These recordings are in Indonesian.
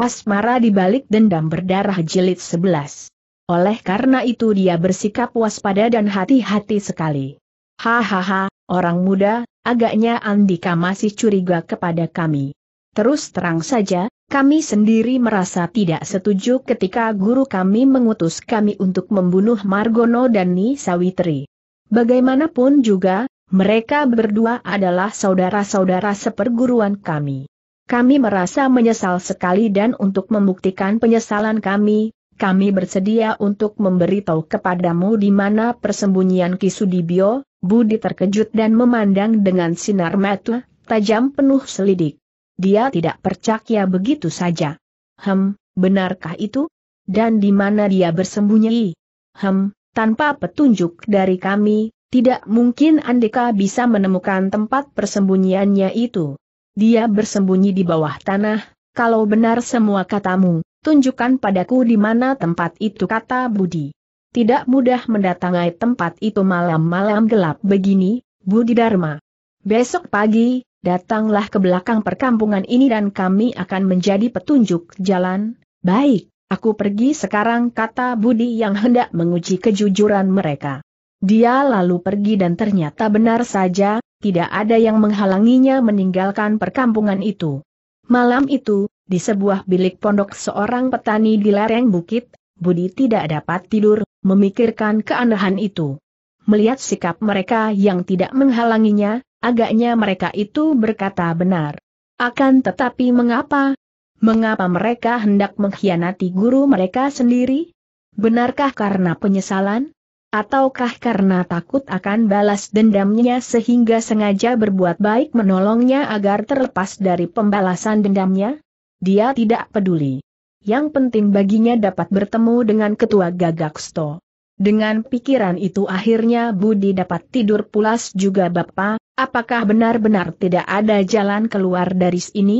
Asmara dibalik dendam berdarah jilid 11. Oleh karena itu dia bersikap waspada dan hati-hati sekali. Hahaha, orang muda, agaknya Andika masih curiga kepada kami. Terus terang saja, kami sendiri merasa tidak setuju ketika guru kami mengutus kami untuk membunuh Margono dan Ni Sawitri. Bagaimanapun juga, mereka berdua adalah saudara-saudara seperguruan kami. Kami merasa menyesal sekali dan untuk membuktikan penyesalan kami, kami bersedia untuk memberitahu kepadamu di mana persembunyian Kisudibio, Budi terkejut dan memandang dengan sinar mata, tajam penuh selidik. Dia tidak percaya begitu saja. Hem, benarkah itu? Dan di mana dia bersembunyi? Hem, tanpa petunjuk dari kami, tidak mungkin Andika bisa menemukan tempat persembunyiannya itu. Dia bersembunyi di bawah tanah, kalau benar semua katamu, tunjukkan padaku di mana tempat itu kata Budi. Tidak mudah mendatangi tempat itu malam-malam gelap begini, Budi Dharma. Besok pagi, datanglah ke belakang perkampungan ini dan kami akan menjadi petunjuk jalan. Baik, aku pergi sekarang kata Budi yang hendak menguji kejujuran mereka. Dia lalu pergi dan ternyata benar saja, tidak ada yang menghalanginya meninggalkan perkampungan itu. Malam itu, di sebuah bilik pondok seorang petani di lereng bukit, Budi tidak dapat tidur, memikirkan keanehan itu. Melihat sikap mereka yang tidak menghalanginya, agaknya mereka itu berkata benar. Akan tetapi mengapa? Mengapa mereka hendak mengkhianati guru mereka sendiri? Benarkah karena penyesalan? Ataukah karena takut akan balas dendamnya sehingga sengaja berbuat baik menolongnya agar terlepas dari pembalasan dendamnya? Dia tidak peduli. Yang penting baginya dapat bertemu dengan ketua gagak sto. Dengan pikiran itu akhirnya Budi dapat tidur pulas juga Bapak, apakah benar-benar tidak ada jalan keluar dari sini?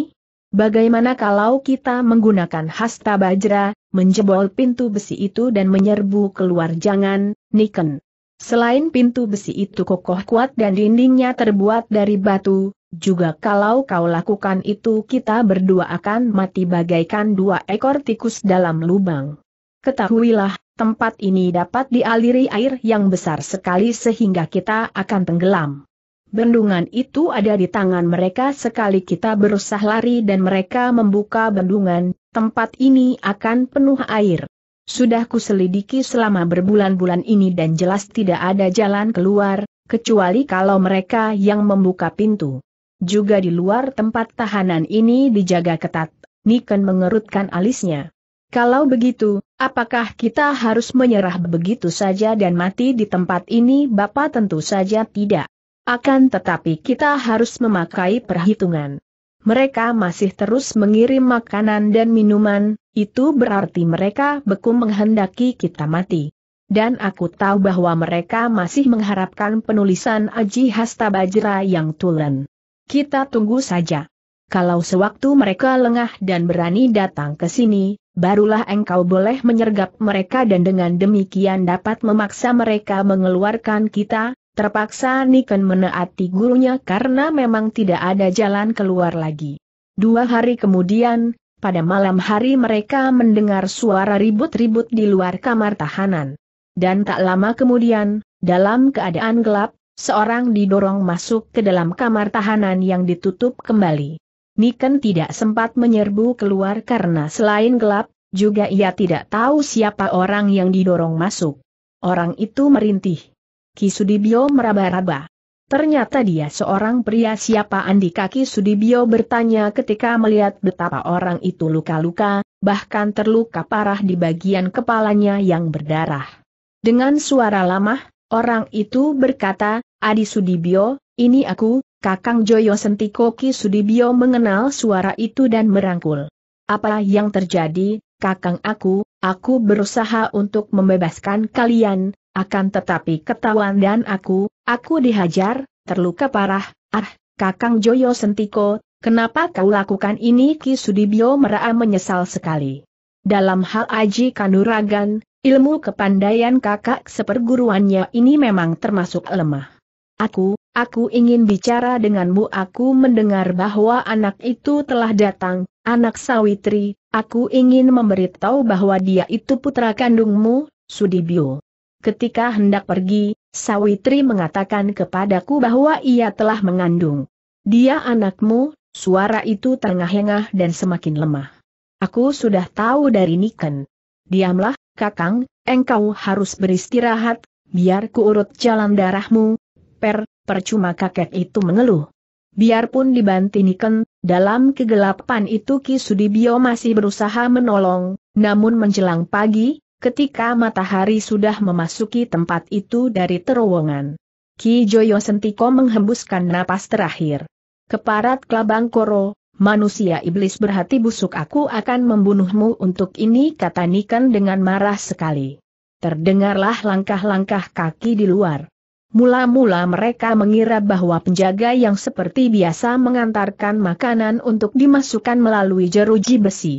Bagaimana kalau kita menggunakan hasta bajra, menjebol pintu besi itu dan menyerbu keluar jangan, Niken. Selain pintu besi itu kokoh kuat dan dindingnya terbuat dari batu, juga kalau kau lakukan itu kita berdua akan mati bagaikan dua ekor tikus dalam lubang. Ketahuilah, tempat ini dapat dialiri air yang besar sekali sehingga kita akan tenggelam. Bendungan itu ada di tangan mereka sekali kita berusaha lari dan mereka membuka bendungan, tempat ini akan penuh air. Sudah kuselidiki selama berbulan-bulan ini dan jelas tidak ada jalan keluar, kecuali kalau mereka yang membuka pintu. Juga di luar tempat tahanan ini dijaga ketat, Niken mengerutkan alisnya. Kalau begitu, apakah kita harus menyerah begitu saja dan mati di tempat ini Bapak tentu saja tidak. Akan tetapi kita harus memakai perhitungan. Mereka masih terus mengirim makanan dan minuman, itu berarti mereka beku menghendaki kita mati. Dan aku tahu bahwa mereka masih mengharapkan penulisan Aji Hasta Bajra yang tulen. Kita tunggu saja. Kalau sewaktu mereka lengah dan berani datang ke sini, barulah engkau boleh menyergap mereka dan dengan demikian dapat memaksa mereka mengeluarkan kita, Terpaksa Niken menaati gurunya karena memang tidak ada jalan keluar lagi. Dua hari kemudian, pada malam hari mereka mendengar suara ribut-ribut di luar kamar tahanan. Dan tak lama kemudian, dalam keadaan gelap, seorang didorong masuk ke dalam kamar tahanan yang ditutup kembali. Niken tidak sempat menyerbu keluar karena selain gelap, juga ia tidak tahu siapa orang yang didorong masuk. Orang itu merintih. Kisudibio meraba-raba. Ternyata dia seorang pria siapa Andi kaki Sudibio bertanya ketika melihat betapa orang itu luka-luka, bahkan terluka parah di bagian kepalanya yang berdarah. Dengan suara lamah, orang itu berkata, Adi Sudibio, ini aku, Kakang Joyo Sentiko Ki Sudibio mengenal suara itu dan merangkul. Apa yang terjadi, Kakang aku, aku berusaha untuk membebaskan kalian, akan tetapi ketahuan dan aku, aku dihajar, terluka parah, ah, Kakang Joyo Sentiko, kenapa kau lakukan ini Ki Sudibyo Meraa menyesal sekali. Dalam hal aji kanuragan, ilmu kepandaian kakak seperguruannya ini memang termasuk lemah. Aku, aku ingin bicara denganmu aku mendengar bahwa anak itu telah datang, anak Sawitri, aku ingin memberitahu bahwa dia itu putra kandungmu, Sudibyo ketika hendak pergi, Sawitri mengatakan kepadaku bahwa ia telah mengandung. Dia anakmu, suara itu terengah-engah dan semakin lemah. Aku sudah tahu dari Niken. Diamlah, Kakang, engkau harus beristirahat, biar ku urut jalan darahmu. Per, percuma kakek itu mengeluh. Biarpun dibanti Niken, dalam kegelapan itu Ki Sudibyo masih berusaha menolong, namun menjelang pagi, ketika matahari sudah memasuki tempat itu dari terowongan. Ki Joyo Sentiko menghembuskan napas terakhir. Keparat kelabang koro, manusia iblis berhati busuk aku akan membunuhmu untuk ini kata Niken dengan marah sekali. Terdengarlah langkah-langkah kaki di luar. Mula-mula mereka mengira bahwa penjaga yang seperti biasa mengantarkan makanan untuk dimasukkan melalui jeruji besi.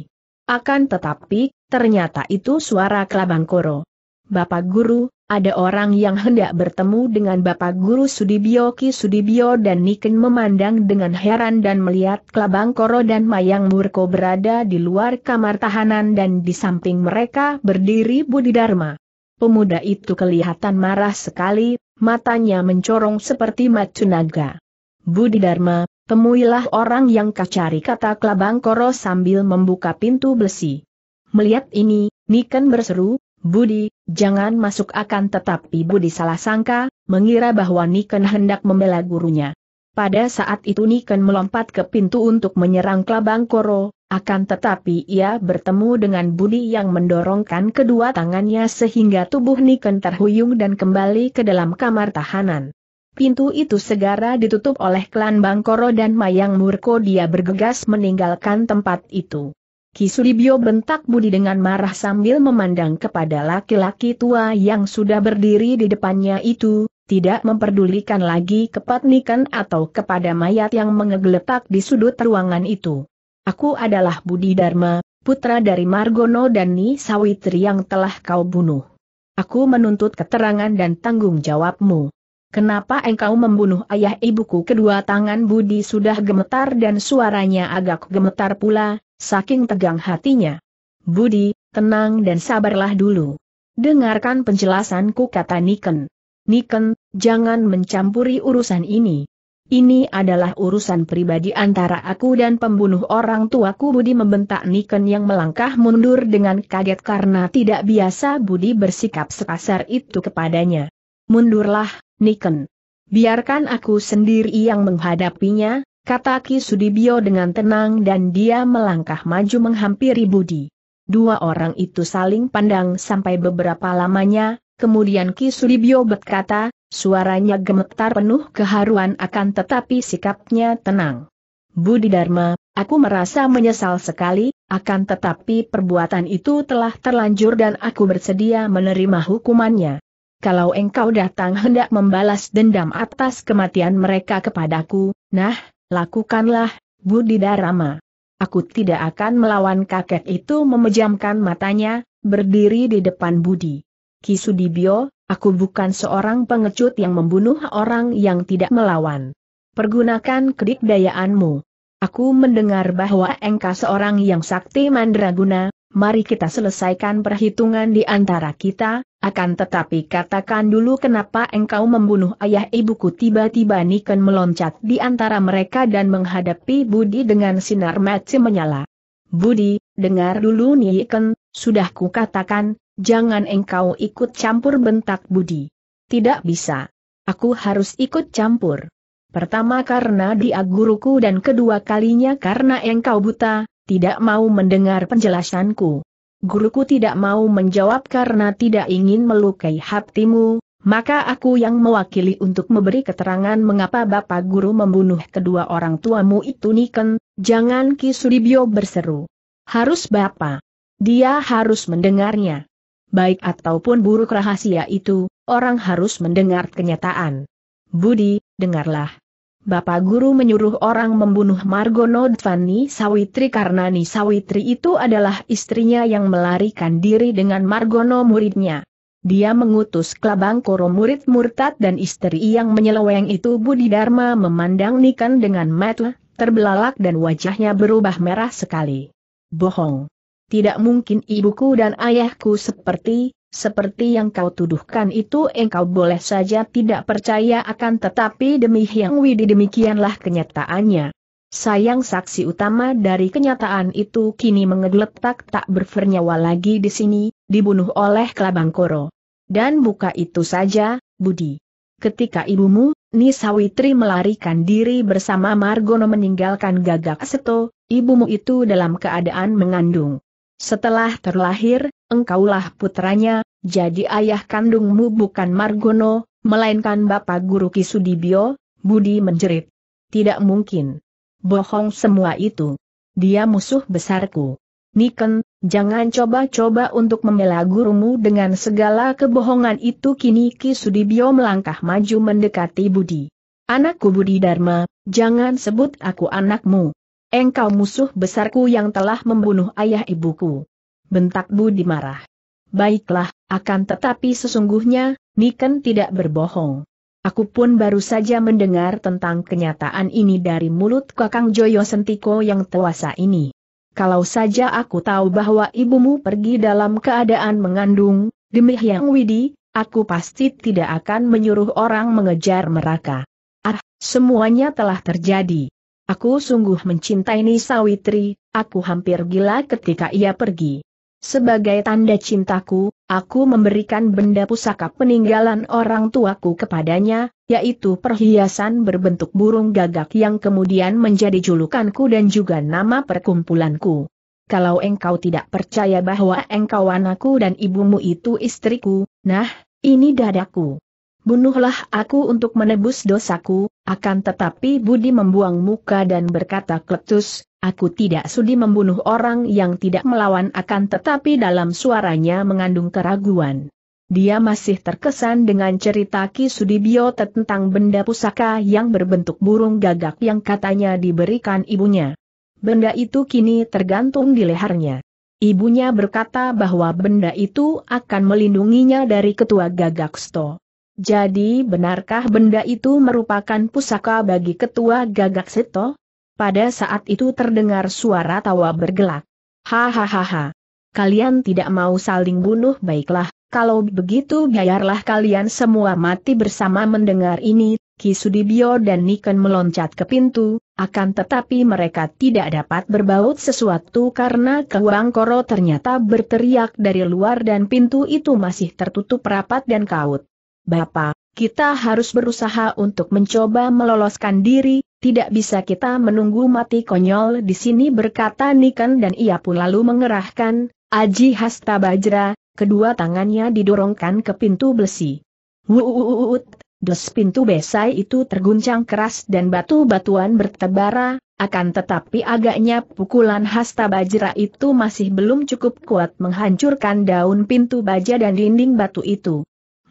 Akan tetapi, Ternyata itu suara koro. Bapak Guru, ada orang yang hendak bertemu dengan Bapak Guru Sudibyo Ki Sudibyo dan Niken memandang dengan heran dan melihat Kelabang Koro dan Mayang Murko berada di luar kamar tahanan dan di samping mereka berdiri Budi Dharma. Pemuda itu kelihatan marah sekali, matanya mencorong seperti macu naga. Budi Dharma, temuilah orang yang kacari kata Kelabang Koro sambil membuka pintu besi. Melihat ini, Niken berseru, Budi, jangan masuk akan tetapi Budi salah sangka, mengira bahwa Niken hendak membela gurunya. Pada saat itu Niken melompat ke pintu untuk menyerang Klabang Koro, akan tetapi ia bertemu dengan Budi yang mendorongkan kedua tangannya sehingga tubuh Niken terhuyung dan kembali ke dalam kamar tahanan. Pintu itu segera ditutup oleh klan Bangkoro dan Mayang Murko dia bergegas meninggalkan tempat itu. Kisulibio bentak Budi dengan marah sambil memandang kepada laki-laki tua yang sudah berdiri di depannya itu, tidak memperdulikan lagi kepatnikan atau kepada mayat yang mengegeletak di sudut ruangan itu. Aku adalah Budi Dharma, putra dari Margono dan Ni Sawitri yang telah kau bunuh. Aku menuntut keterangan dan tanggung jawabmu. Kenapa engkau membunuh ayah ibuku? Kedua tangan Budi sudah gemetar dan suaranya agak gemetar pula, saking tegang hatinya. Budi, tenang dan sabarlah dulu. Dengarkan penjelasanku kata Niken. Niken, jangan mencampuri urusan ini. Ini adalah urusan pribadi antara aku dan pembunuh orang tuaku Budi membentak Niken yang melangkah mundur dengan kaget karena tidak biasa Budi bersikap sekasar itu kepadanya. Mundurlah, Niken. Biarkan aku sendiri yang menghadapinya, kata Ki Sudibyo dengan tenang dan dia melangkah maju menghampiri Budi. Dua orang itu saling pandang sampai beberapa lamanya, kemudian Ki Sudibyo berkata, suaranya gemetar penuh keharuan akan tetapi sikapnya tenang. Budi Dharma, aku merasa menyesal sekali, akan tetapi perbuatan itu telah terlanjur dan aku bersedia menerima hukumannya. Kalau engkau datang hendak membalas dendam atas kematian mereka kepadaku, nah, Lakukanlah, Budidarama. Aku tidak akan melawan kakek itu memejamkan matanya, berdiri di depan Budi. Kisudibio, aku bukan seorang pengecut yang membunuh orang yang tidak melawan. Pergunakan kedikdayaanmu. Aku mendengar bahwa engkau seorang yang sakti mandraguna, mari kita selesaikan perhitungan di antara kita, akan tetapi katakan dulu kenapa engkau membunuh ayah ibuku tiba-tiba Niken meloncat di antara mereka dan menghadapi Budi dengan sinar mati menyala. Budi, dengar dulu Niken, sudah kukatakan, jangan engkau ikut campur bentak Budi. Tidak bisa. Aku harus ikut campur. Pertama karena dia guruku dan kedua kalinya karena engkau buta, tidak mau mendengar penjelasanku. Guruku tidak mau menjawab karena tidak ingin melukai hatimu, maka aku yang mewakili untuk memberi keterangan mengapa Bapak Guru membunuh kedua orang tuamu itu Niken, jangan Kisudibio berseru. Harus Bapak. Dia harus mendengarnya. Baik ataupun buruk rahasia itu, orang harus mendengar kenyataan. Budi, dengarlah. Bapak Guru menyuruh orang membunuh Margono Dvani Sawitri karena Sawitri itu adalah istrinya yang melarikan diri dengan Margono muridnya. Dia mengutus Kelabang Koro murid murtad dan istri yang menyeleweng itu Budi Dharma memandang Nikan dengan mata terbelalak dan wajahnya berubah merah sekali. Bohong. Tidak mungkin ibuku dan ayahku seperti seperti yang kau tuduhkan itu engkau boleh saja tidak percaya akan tetapi demi Hyang widi demikianlah kenyataannya. Sayang saksi utama dari kenyataan itu kini mengeletak tak bernyawa lagi di sini, dibunuh oleh Kelabang Koro. Dan buka itu saja, Budi. Ketika ibumu, Nisawitri melarikan diri bersama Margono meninggalkan Gagak Seto, ibumu itu dalam keadaan mengandung. Setelah terlahir, engkaulah putranya, jadi ayah kandungmu bukan Margono, melainkan Bapak Guru Kisudibio, Budi menjerit. Tidak mungkin. Bohong semua itu. Dia musuh besarku. Niken, jangan coba-coba untuk membela gurumu dengan segala kebohongan itu kini Kisudibio melangkah maju mendekati Budi. Anakku Budi Dharma, jangan sebut aku anakmu. Engkau musuh besarku yang telah membunuh ayah ibuku bentak Budi marah. Baiklah, akan tetapi sesungguhnya, Niken tidak berbohong. Aku pun baru saja mendengar tentang kenyataan ini dari mulut Kakang Joyo Sentiko yang tewasa ini. Kalau saja aku tahu bahwa ibumu pergi dalam keadaan mengandung, demi Yang Widi, aku pasti tidak akan menyuruh orang mengejar mereka. Ah, semuanya telah terjadi. Aku sungguh mencintai Nisa Witri, aku hampir gila ketika ia pergi. Sebagai tanda cintaku, aku memberikan benda pusaka peninggalan orang tuaku kepadanya, yaitu perhiasan berbentuk burung gagak yang kemudian menjadi julukanku dan juga nama perkumpulanku. Kalau engkau tidak percaya bahwa engkau anakku dan ibumu itu istriku, nah, ini dadaku. Bunuhlah aku untuk menebus dosaku, akan tetapi Budi membuang muka dan berkata kletus, aku tidak sudi membunuh orang yang tidak melawan akan tetapi dalam suaranya mengandung keraguan. Dia masih terkesan dengan cerita Ki Sudibyo tentang benda pusaka yang berbentuk burung gagak yang katanya diberikan ibunya. Benda itu kini tergantung di lehernya. Ibunya berkata bahwa benda itu akan melindunginya dari ketua gagak sto. Jadi benarkah benda itu merupakan pusaka bagi ketua gagak seto? Pada saat itu terdengar suara tawa bergelak. Hahaha. Kalian tidak mau saling bunuh baiklah, kalau begitu biarlah kalian semua mati bersama mendengar ini, Kisudibio dan Niken meloncat ke pintu, akan tetapi mereka tidak dapat berbaut sesuatu karena Kewang ternyata berteriak dari luar dan pintu itu masih tertutup rapat dan kaut. Bapak, kita harus berusaha untuk mencoba meloloskan diri, tidak bisa kita menunggu mati konyol di sini berkata Niken dan ia pun lalu mengerahkan, Aji Hasta Bajra, kedua tangannya didorongkan ke pintu besi. Wuuuut, dos pintu besai itu terguncang keras dan batu-batuan bertebara, akan tetapi agaknya pukulan Hasta Bajra itu masih belum cukup kuat menghancurkan daun pintu baja dan dinding batu itu.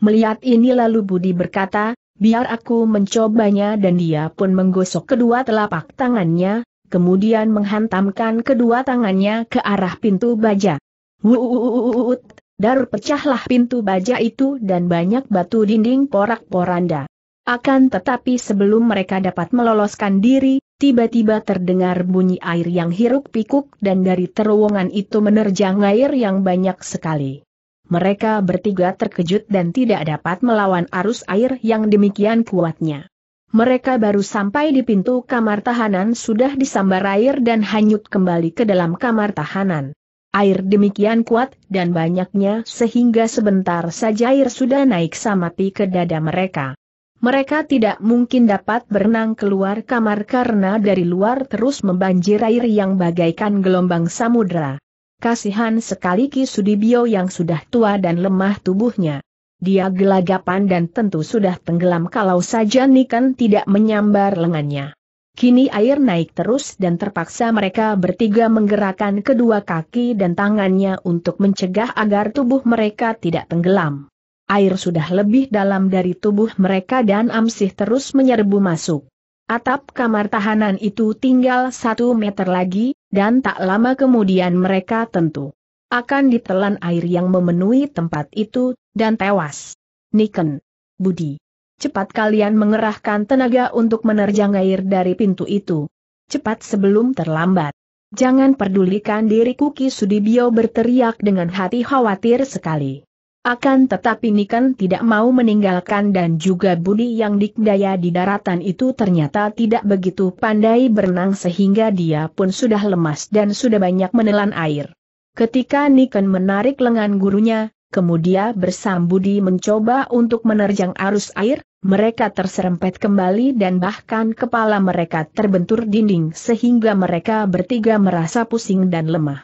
Melihat ini lalu Budi berkata, biar aku mencobanya dan dia pun menggosok kedua telapak tangannya, kemudian menghantamkan kedua tangannya ke arah pintu baja. Wuuuut, dar pecahlah pintu baja itu dan banyak batu dinding porak-poranda. Akan tetapi sebelum mereka dapat meloloskan diri, tiba-tiba terdengar bunyi air yang hiruk pikuk dan dari terowongan itu menerjang air yang banyak sekali. Mereka bertiga terkejut dan tidak dapat melawan arus air yang demikian kuatnya. Mereka baru sampai di pintu kamar tahanan sudah disambar air dan hanyut kembali ke dalam kamar tahanan. Air demikian kuat dan banyaknya sehingga sebentar saja air sudah naik samati ke dada mereka. Mereka tidak mungkin dapat berenang keluar kamar karena dari luar terus membanjir air yang bagaikan gelombang samudera. Kasihan sekali Ki Sudibyo yang sudah tua dan lemah tubuhnya. Dia gelagapan dan tentu sudah tenggelam kalau saja Niken tidak menyambar lengannya. Kini air naik terus dan terpaksa mereka bertiga menggerakkan kedua kaki dan tangannya untuk mencegah agar tubuh mereka tidak tenggelam. Air sudah lebih dalam dari tubuh mereka dan Amsih terus menyerbu masuk. Atap kamar tahanan itu tinggal satu meter lagi, dan tak lama kemudian mereka tentu akan ditelan air yang memenuhi tempat itu, dan tewas. Niken. Budi. Cepat kalian mengerahkan tenaga untuk menerjang air dari pintu itu. Cepat sebelum terlambat. Jangan pedulikan diriku Ki Sudibyo berteriak dengan hati khawatir sekali. Akan tetapi Nikan tidak mau meninggalkan dan juga Budi yang dikdaya di daratan itu ternyata tidak begitu pandai berenang sehingga dia pun sudah lemas dan sudah banyak menelan air. Ketika Nikan menarik lengan gurunya, kemudian bersam Budi mencoba untuk menerjang arus air, mereka terserempet kembali dan bahkan kepala mereka terbentur dinding sehingga mereka bertiga merasa pusing dan lemah.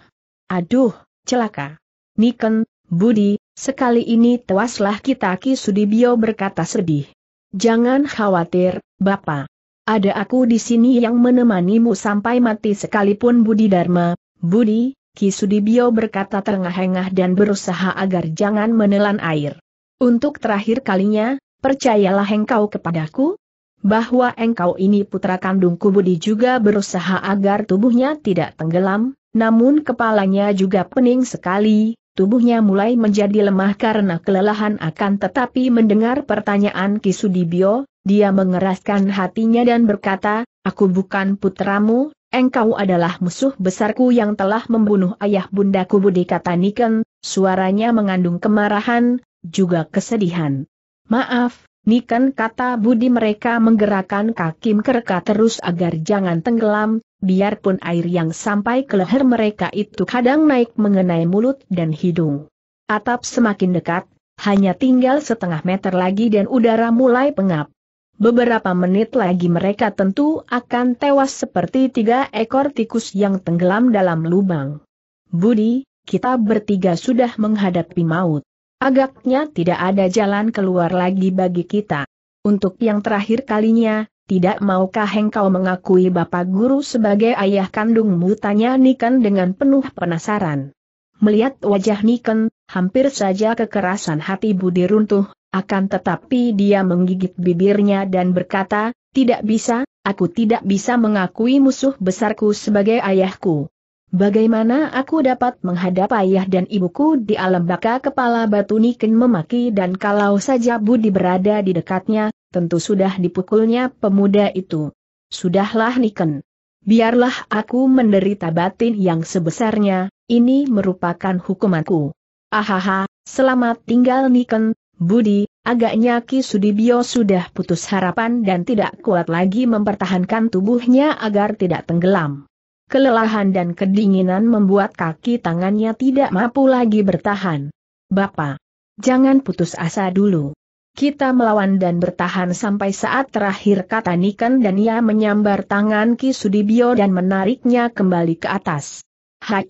Aduh, celaka. Niken, Budi, Sekali ini tewaslah kita Ki Sudibyo berkata sedih. Jangan khawatir, Bapak. Ada aku di sini yang menemanimu sampai mati sekalipun Budi Dharma. Budi, Ki Sudibyo berkata terengah-engah dan berusaha agar jangan menelan air. Untuk terakhir kalinya, percayalah engkau kepadaku, bahwa engkau ini putra kandungku Budi juga berusaha agar tubuhnya tidak tenggelam, namun kepalanya juga pening sekali, Tubuhnya mulai menjadi lemah karena kelelahan akan tetapi mendengar pertanyaan Kisudibio, dia mengeraskan hatinya dan berkata, Aku bukan putramu, engkau adalah musuh besarku yang telah membunuh ayah bundaku Budi kata Niken, suaranya mengandung kemarahan, juga kesedihan. Maaf, Niken kata Budi mereka menggerakkan kaki mereka terus agar jangan tenggelam, biarpun air yang sampai ke leher mereka itu kadang naik mengenai mulut dan hidung. Atap semakin dekat, hanya tinggal setengah meter lagi dan udara mulai pengap. Beberapa menit lagi mereka tentu akan tewas seperti tiga ekor tikus yang tenggelam dalam lubang. Budi, kita bertiga sudah menghadapi maut. Agaknya tidak ada jalan keluar lagi bagi kita. Untuk yang terakhir kalinya, tidak maukah engkau mengakui Bapak Guru sebagai ayah kandungmu? Tanya Niken dengan penuh penasaran. Melihat wajah Niken, hampir saja kekerasan hati Budi runtuh, akan tetapi dia menggigit bibirnya dan berkata, tidak bisa, aku tidak bisa mengakui musuh besarku sebagai ayahku. Bagaimana aku dapat menghadap ayah dan ibuku di alam baka kepala batu Niken memaki dan kalau saja Budi berada di dekatnya, tentu sudah dipukulnya pemuda itu. Sudahlah Niken. Biarlah aku menderita batin yang sebesarnya, ini merupakan hukumanku. Ahaha, selamat tinggal Niken, Budi, agaknya Ki Sudibyo sudah putus harapan dan tidak kuat lagi mempertahankan tubuhnya agar tidak tenggelam. Kelelahan dan kedinginan membuat kaki tangannya tidak mampu lagi bertahan. Bapak, jangan putus asa dulu. Kita melawan dan bertahan sampai saat terakhir kata Niken dan ia menyambar tangan Ki Sudibyo dan menariknya kembali ke atas. Hai,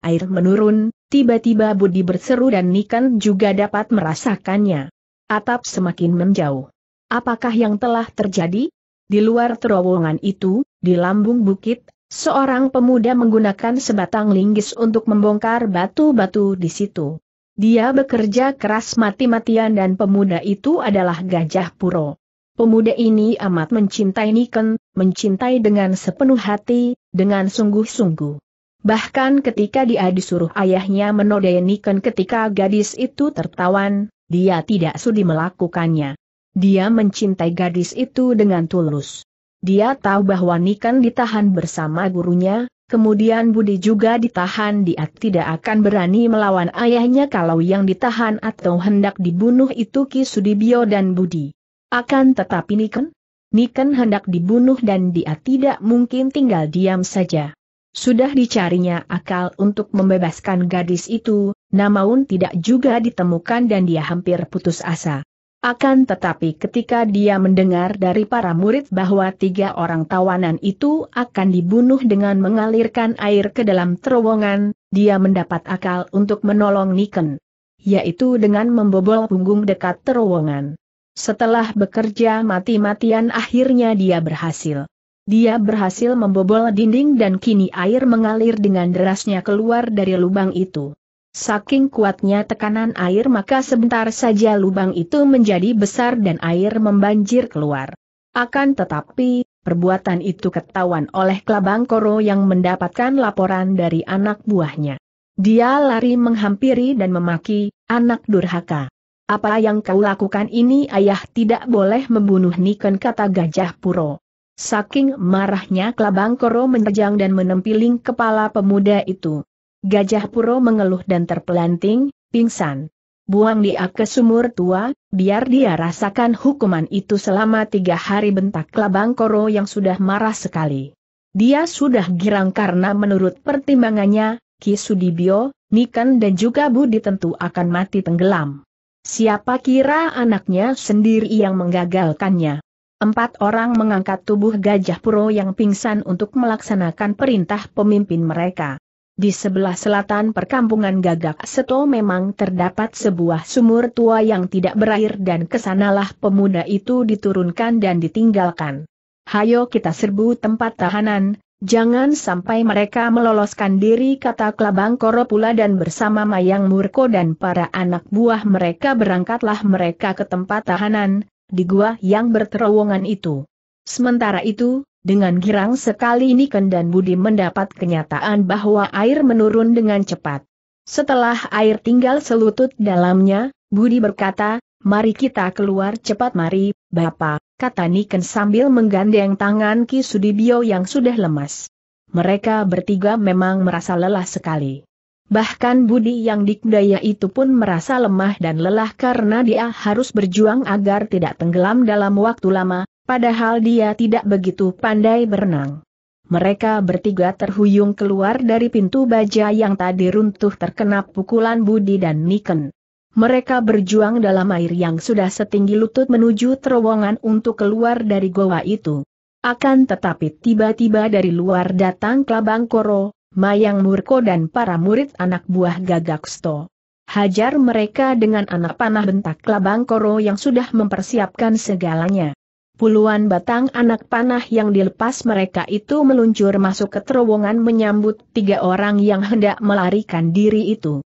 air menurun, tiba-tiba Budi berseru dan Niken juga dapat merasakannya. Atap semakin menjauh. Apakah yang telah terjadi? Di luar terowongan itu, di lambung bukit, seorang pemuda menggunakan sebatang linggis untuk membongkar batu-batu di situ. Dia bekerja keras mati-matian dan pemuda itu adalah Gajah Puro. Pemuda ini amat mencintai Niken, mencintai dengan sepenuh hati, dengan sungguh-sungguh. Bahkan ketika dia disuruh ayahnya menodai Niken ketika gadis itu tertawan, dia tidak sudi melakukannya. Dia mencintai gadis itu dengan tulus. Dia tahu bahwa Niken ditahan bersama gurunya, Kemudian Budi juga ditahan dia tidak akan berani melawan ayahnya kalau yang ditahan atau hendak dibunuh itu Ki Sudibyo dan Budi. Akan tetapi Niken? Niken hendak dibunuh dan dia tidak mungkin tinggal diam saja. Sudah dicarinya akal untuk membebaskan gadis itu, namun tidak juga ditemukan dan dia hampir putus asa. Akan tetapi ketika dia mendengar dari para murid bahwa tiga orang tawanan itu akan dibunuh dengan mengalirkan air ke dalam terowongan, dia mendapat akal untuk menolong Niken. Yaitu dengan membobol punggung dekat terowongan. Setelah bekerja mati-matian akhirnya dia berhasil. Dia berhasil membobol dinding dan kini air mengalir dengan derasnya keluar dari lubang itu. Saking kuatnya tekanan air maka sebentar saja lubang itu menjadi besar dan air membanjir keluar. Akan tetapi, perbuatan itu ketahuan oleh Klabang Koro yang mendapatkan laporan dari anak buahnya. Dia lari menghampiri dan memaki, anak durhaka. Apa yang kau lakukan ini ayah tidak boleh membunuh Niken kata Gajah Puro. Saking marahnya Klabang Koro menerjang dan menempiling kepala pemuda itu. Gajah Puro mengeluh dan terpelanting, pingsan. Buang dia ke sumur tua, biar dia rasakan hukuman itu selama tiga hari bentak Labang Koro yang sudah marah sekali. Dia sudah girang karena menurut pertimbangannya, Ki Sudibyo, Nikan dan juga Budi tentu akan mati tenggelam. Siapa kira anaknya sendiri yang menggagalkannya. Empat orang mengangkat tubuh gajah puro yang pingsan untuk melaksanakan perintah pemimpin mereka. Di sebelah selatan perkampungan Gagak Seto memang terdapat sebuah sumur tua yang tidak berair dan kesanalah pemuda itu diturunkan dan ditinggalkan. Hayo kita serbu tempat tahanan, jangan sampai mereka meloloskan diri kata Kelabang pula dan bersama Mayang Murko dan para anak buah mereka berangkatlah mereka ke tempat tahanan, di gua yang berterowongan itu. Sementara itu, dengan girang sekali Niken dan Budi mendapat kenyataan bahwa air menurun dengan cepat. Setelah air tinggal selutut dalamnya, Budi berkata, mari kita keluar cepat mari, Bapak, kata Niken sambil menggandeng tangan Ki Sudibyo yang sudah lemas. Mereka bertiga memang merasa lelah sekali. Bahkan Budi yang dikdaya itu pun merasa lemah dan lelah karena dia harus berjuang agar tidak tenggelam dalam waktu lama, Padahal dia tidak begitu pandai berenang. Mereka bertiga terhuyung keluar dari pintu baja yang tadi runtuh terkena pukulan Budi dan Niken. Mereka berjuang dalam air yang sudah setinggi lutut menuju terowongan untuk keluar dari goa itu. Akan tetapi tiba-tiba dari luar datang Klabang Koro, Mayang Murko dan para murid anak buah Gagaksto. Hajar mereka dengan anak panah bentak Klabang Koro yang sudah mempersiapkan segalanya. Puluhan batang anak panah yang dilepas mereka itu meluncur masuk ke terowongan menyambut tiga orang yang hendak melarikan diri itu.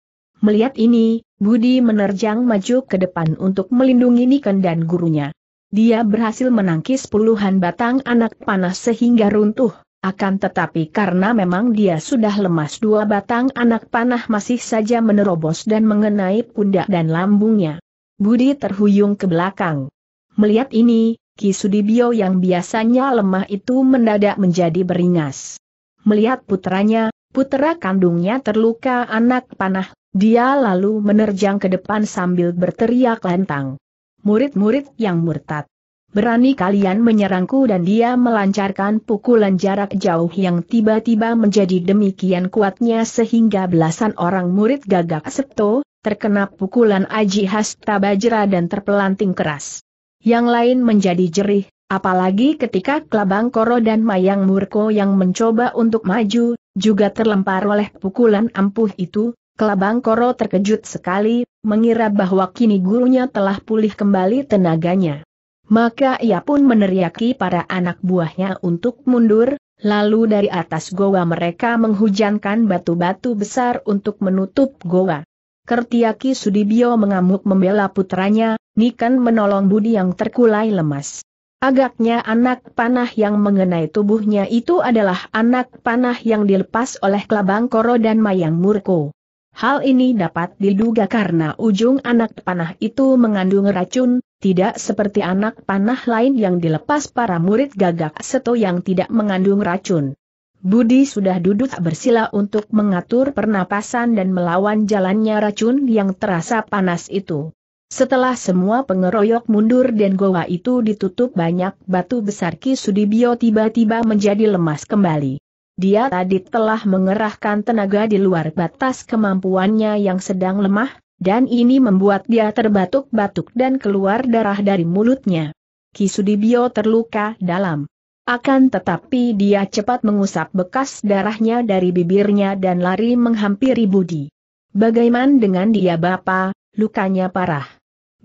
Melihat ini, Budi menerjang maju ke depan untuk melindungi Niken dan gurunya. Dia berhasil menangkis puluhan batang anak panah sehingga runtuh, akan tetapi karena memang dia sudah lemas dua batang anak panah masih saja menerobos dan mengenai pundak dan lambungnya. Budi terhuyung ke belakang. Melihat ini, Kisudibio yang biasanya lemah itu mendadak menjadi beringas. Melihat putranya, putra kandungnya terluka anak panah, dia lalu menerjang ke depan sambil berteriak lantang. Murid-murid yang murtad. Berani kalian menyerangku dan dia melancarkan pukulan jarak jauh yang tiba-tiba menjadi demikian kuatnya sehingga belasan orang murid gagak septo, terkena pukulan Aji Hastabajra dan terpelanting keras yang lain menjadi jerih, apalagi ketika Kelabang Koro dan Mayang Murko yang mencoba untuk maju, juga terlempar oleh pukulan ampuh itu, Kelabang Koro terkejut sekali, mengira bahwa kini gurunya telah pulih kembali tenaganya. Maka ia pun meneriaki para anak buahnya untuk mundur, lalu dari atas goa mereka menghujankan batu-batu besar untuk menutup goa. Kertiaki Sudibyo mengamuk membela putranya, Nikan menolong budi yang terkulai lemas. Agaknya anak panah yang mengenai tubuhnya itu adalah anak panah yang dilepas oleh Kelabang Koro dan Mayang Murko. Hal ini dapat diduga karena ujung anak panah itu mengandung racun, tidak seperti anak panah lain yang dilepas para murid gagak seto yang tidak mengandung racun. Budi sudah duduk bersila untuk mengatur pernapasan dan melawan jalannya racun yang terasa panas itu. Setelah semua pengeroyok mundur dan goa itu ditutup banyak batu besar Ki Sudibyo tiba-tiba menjadi lemas kembali. Dia tadi telah mengerahkan tenaga di luar batas kemampuannya yang sedang lemah, dan ini membuat dia terbatuk-batuk dan keluar darah dari mulutnya. Ki Sudibyo terluka dalam. Akan tetapi dia cepat mengusap bekas darahnya dari bibirnya dan lari menghampiri Budi. Bagaimana dengan dia Bapak, lukanya parah.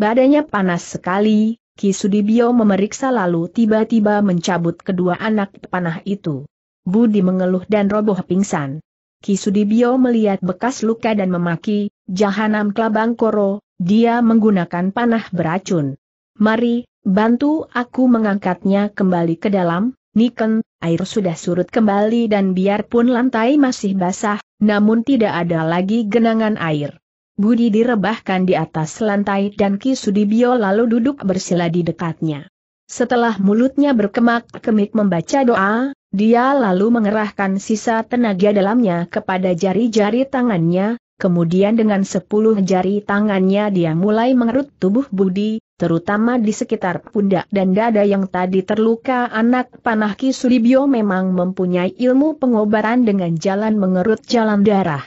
Badannya panas sekali, Kisudibio memeriksa lalu tiba-tiba mencabut kedua anak panah itu. Budi mengeluh dan roboh pingsan. Kisudibio melihat bekas luka dan memaki, jahanam kelabang koro, dia menggunakan panah beracun. Mari, bantu aku mengangkatnya kembali ke dalam, Niken, air sudah surut kembali dan biarpun lantai masih basah, namun tidak ada lagi genangan air. Budi direbahkan di atas lantai dan Ki Sudibyo lalu duduk bersila di dekatnya. Setelah mulutnya berkemak-kemik membaca doa, dia lalu mengerahkan sisa tenaga dalamnya kepada jari-jari tangannya, kemudian dengan sepuluh jari tangannya dia mulai mengerut tubuh Budi, terutama di sekitar pundak dan dada yang tadi terluka anak panah Ki Sudibyo memang mempunyai ilmu pengobaran dengan jalan mengerut jalan darah.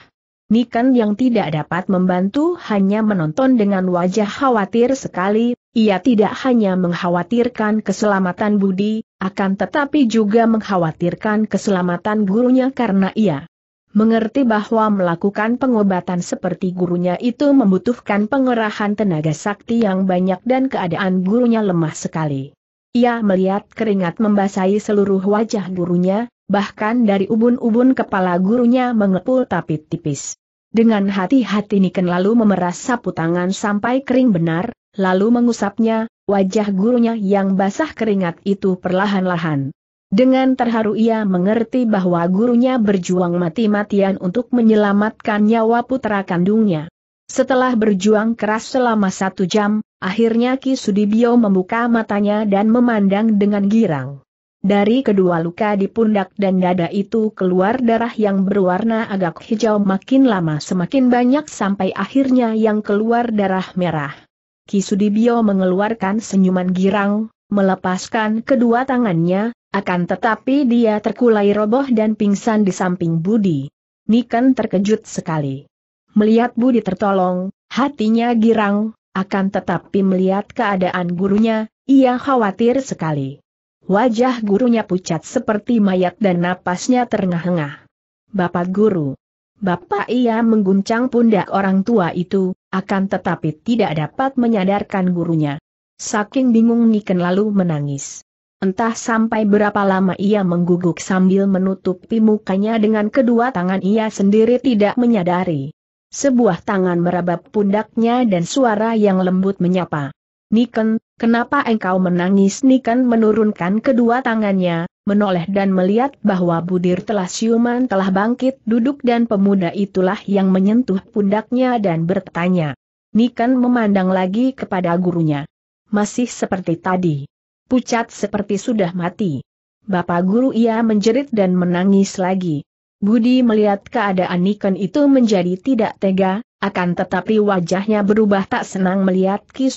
Nikan yang tidak dapat membantu hanya menonton dengan wajah khawatir sekali, ia tidak hanya mengkhawatirkan keselamatan Budi, akan tetapi juga mengkhawatirkan keselamatan gurunya karena ia mengerti bahwa melakukan pengobatan seperti gurunya itu membutuhkan pengerahan tenaga sakti yang banyak dan keadaan gurunya lemah sekali. Ia melihat keringat membasahi seluruh wajah gurunya, bahkan dari ubun-ubun kepala gurunya mengepul tapi tipis. Dengan hati-hati Niken lalu memeras sapu tangan sampai kering benar, lalu mengusapnya, wajah gurunya yang basah keringat itu perlahan-lahan. Dengan terharu ia mengerti bahwa gurunya berjuang mati-matian untuk menyelamatkan nyawa putra kandungnya. Setelah berjuang keras selama satu jam, akhirnya Ki Sudibyo membuka matanya dan memandang dengan girang. Dari kedua luka di pundak dan dada itu keluar darah yang berwarna agak hijau makin lama semakin banyak sampai akhirnya yang keluar darah merah. Kisudibio mengeluarkan senyuman girang, melepaskan kedua tangannya, akan tetapi dia terkulai roboh dan pingsan di samping Budi. Niken terkejut sekali. Melihat Budi tertolong, hatinya girang, akan tetapi melihat keadaan gurunya, ia khawatir sekali. Wajah gurunya pucat seperti mayat dan napasnya terengah-engah. Bapak guru. Bapak ia mengguncang pundak orang tua itu, akan tetapi tidak dapat menyadarkan gurunya. Saking bingung Niken lalu menangis. Entah sampai berapa lama ia mengguguk sambil menutupi mukanya dengan kedua tangan ia sendiri tidak menyadari. Sebuah tangan merabap pundaknya dan suara yang lembut menyapa. Niken, Kenapa engkau menangis Nikan menurunkan kedua tangannya, menoleh dan melihat bahwa Budir telah siuman telah bangkit duduk dan pemuda itulah yang menyentuh pundaknya dan bertanya. Nikan memandang lagi kepada gurunya. Masih seperti tadi. Pucat seperti sudah mati. Bapak guru ia menjerit dan menangis lagi. Budi melihat keadaan Nikan itu menjadi tidak tega, akan tetapi wajahnya berubah tak senang melihat Ki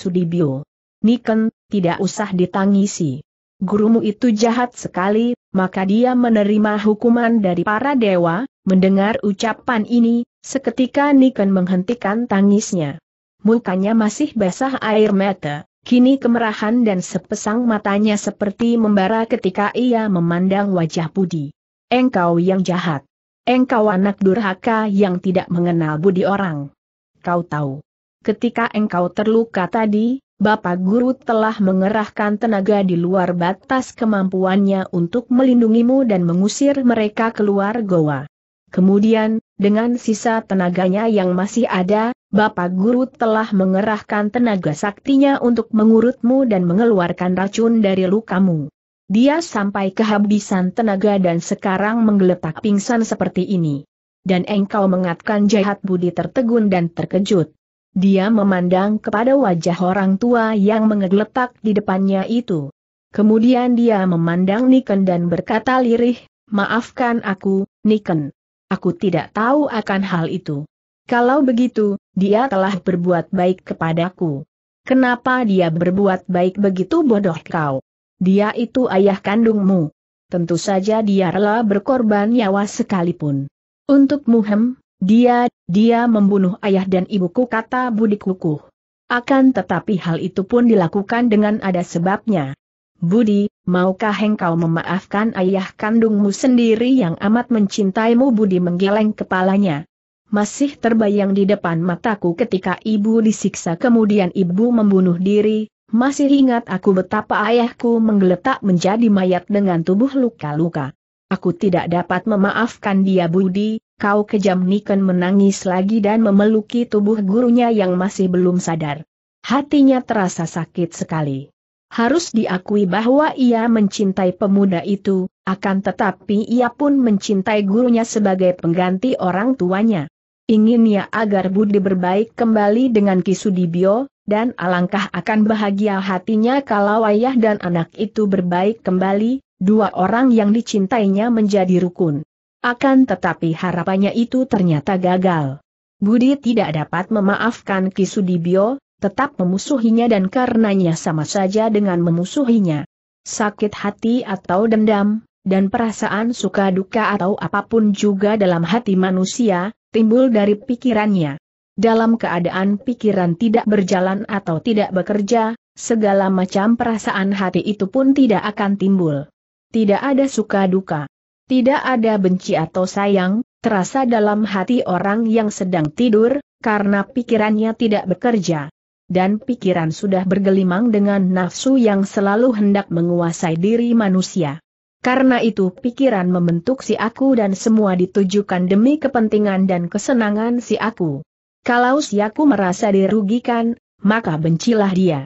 Niken, tidak usah ditangisi. Gurumu itu jahat sekali, maka dia menerima hukuman dari para dewa, mendengar ucapan ini, seketika Niken menghentikan tangisnya. Mukanya masih basah air mata, kini kemerahan dan sepesang matanya seperti membara ketika ia memandang wajah Budi. Engkau yang jahat. Engkau anak durhaka yang tidak mengenal budi orang. Kau tahu. Ketika engkau terluka tadi, Bapak Guru telah mengerahkan tenaga di luar batas kemampuannya untuk melindungimu dan mengusir mereka keluar goa. Kemudian, dengan sisa tenaganya yang masih ada, Bapak Guru telah mengerahkan tenaga saktinya untuk mengurutmu dan mengeluarkan racun dari lukamu. Dia sampai kehabisan tenaga dan sekarang menggeletak pingsan seperti ini. Dan engkau mengatakan jahat budi tertegun dan terkejut. Dia memandang kepada wajah orang tua yang mengegeletak di depannya itu. Kemudian dia memandang Niken dan berkata lirih, maafkan aku, Niken. Aku tidak tahu akan hal itu. Kalau begitu, dia telah berbuat baik kepadaku. Kenapa dia berbuat baik begitu bodoh kau? Dia itu ayah kandungmu. Tentu saja dia rela berkorban nyawa sekalipun. Untukmu hem, dia, dia membunuh ayah dan ibuku kata Budi Kukuh. Akan tetapi hal itu pun dilakukan dengan ada sebabnya. Budi, maukah engkau memaafkan ayah kandungmu sendiri yang amat mencintaimu Budi menggeleng kepalanya. Masih terbayang di depan mataku ketika ibu disiksa kemudian ibu membunuh diri, masih ingat aku betapa ayahku menggeletak menjadi mayat dengan tubuh luka-luka. Aku tidak dapat memaafkan dia Budi, Kau kejam Niken menangis lagi dan memeluki tubuh gurunya yang masih belum sadar. Hatinya terasa sakit sekali. Harus diakui bahwa ia mencintai pemuda itu, akan tetapi ia pun mencintai gurunya sebagai pengganti orang tuanya. Inginnya agar Budi berbaik kembali dengan Kisudibio, dan alangkah akan bahagia hatinya kalau ayah dan anak itu berbaik kembali, dua orang yang dicintainya menjadi rukun. Akan tetapi harapannya itu ternyata gagal. Budi tidak dapat memaafkan Kisudibio, tetap memusuhinya dan karenanya sama saja dengan memusuhinya. Sakit hati atau dendam, dan perasaan suka duka atau apapun juga dalam hati manusia, timbul dari pikirannya. Dalam keadaan pikiran tidak berjalan atau tidak bekerja, segala macam perasaan hati itu pun tidak akan timbul. Tidak ada suka duka. Tidak ada benci atau sayang, terasa dalam hati orang yang sedang tidur, karena pikirannya tidak bekerja. Dan pikiran sudah bergelimang dengan nafsu yang selalu hendak menguasai diri manusia. Karena itu pikiran membentuk si aku dan semua ditujukan demi kepentingan dan kesenangan si aku. Kalau si aku merasa dirugikan, maka bencilah dia.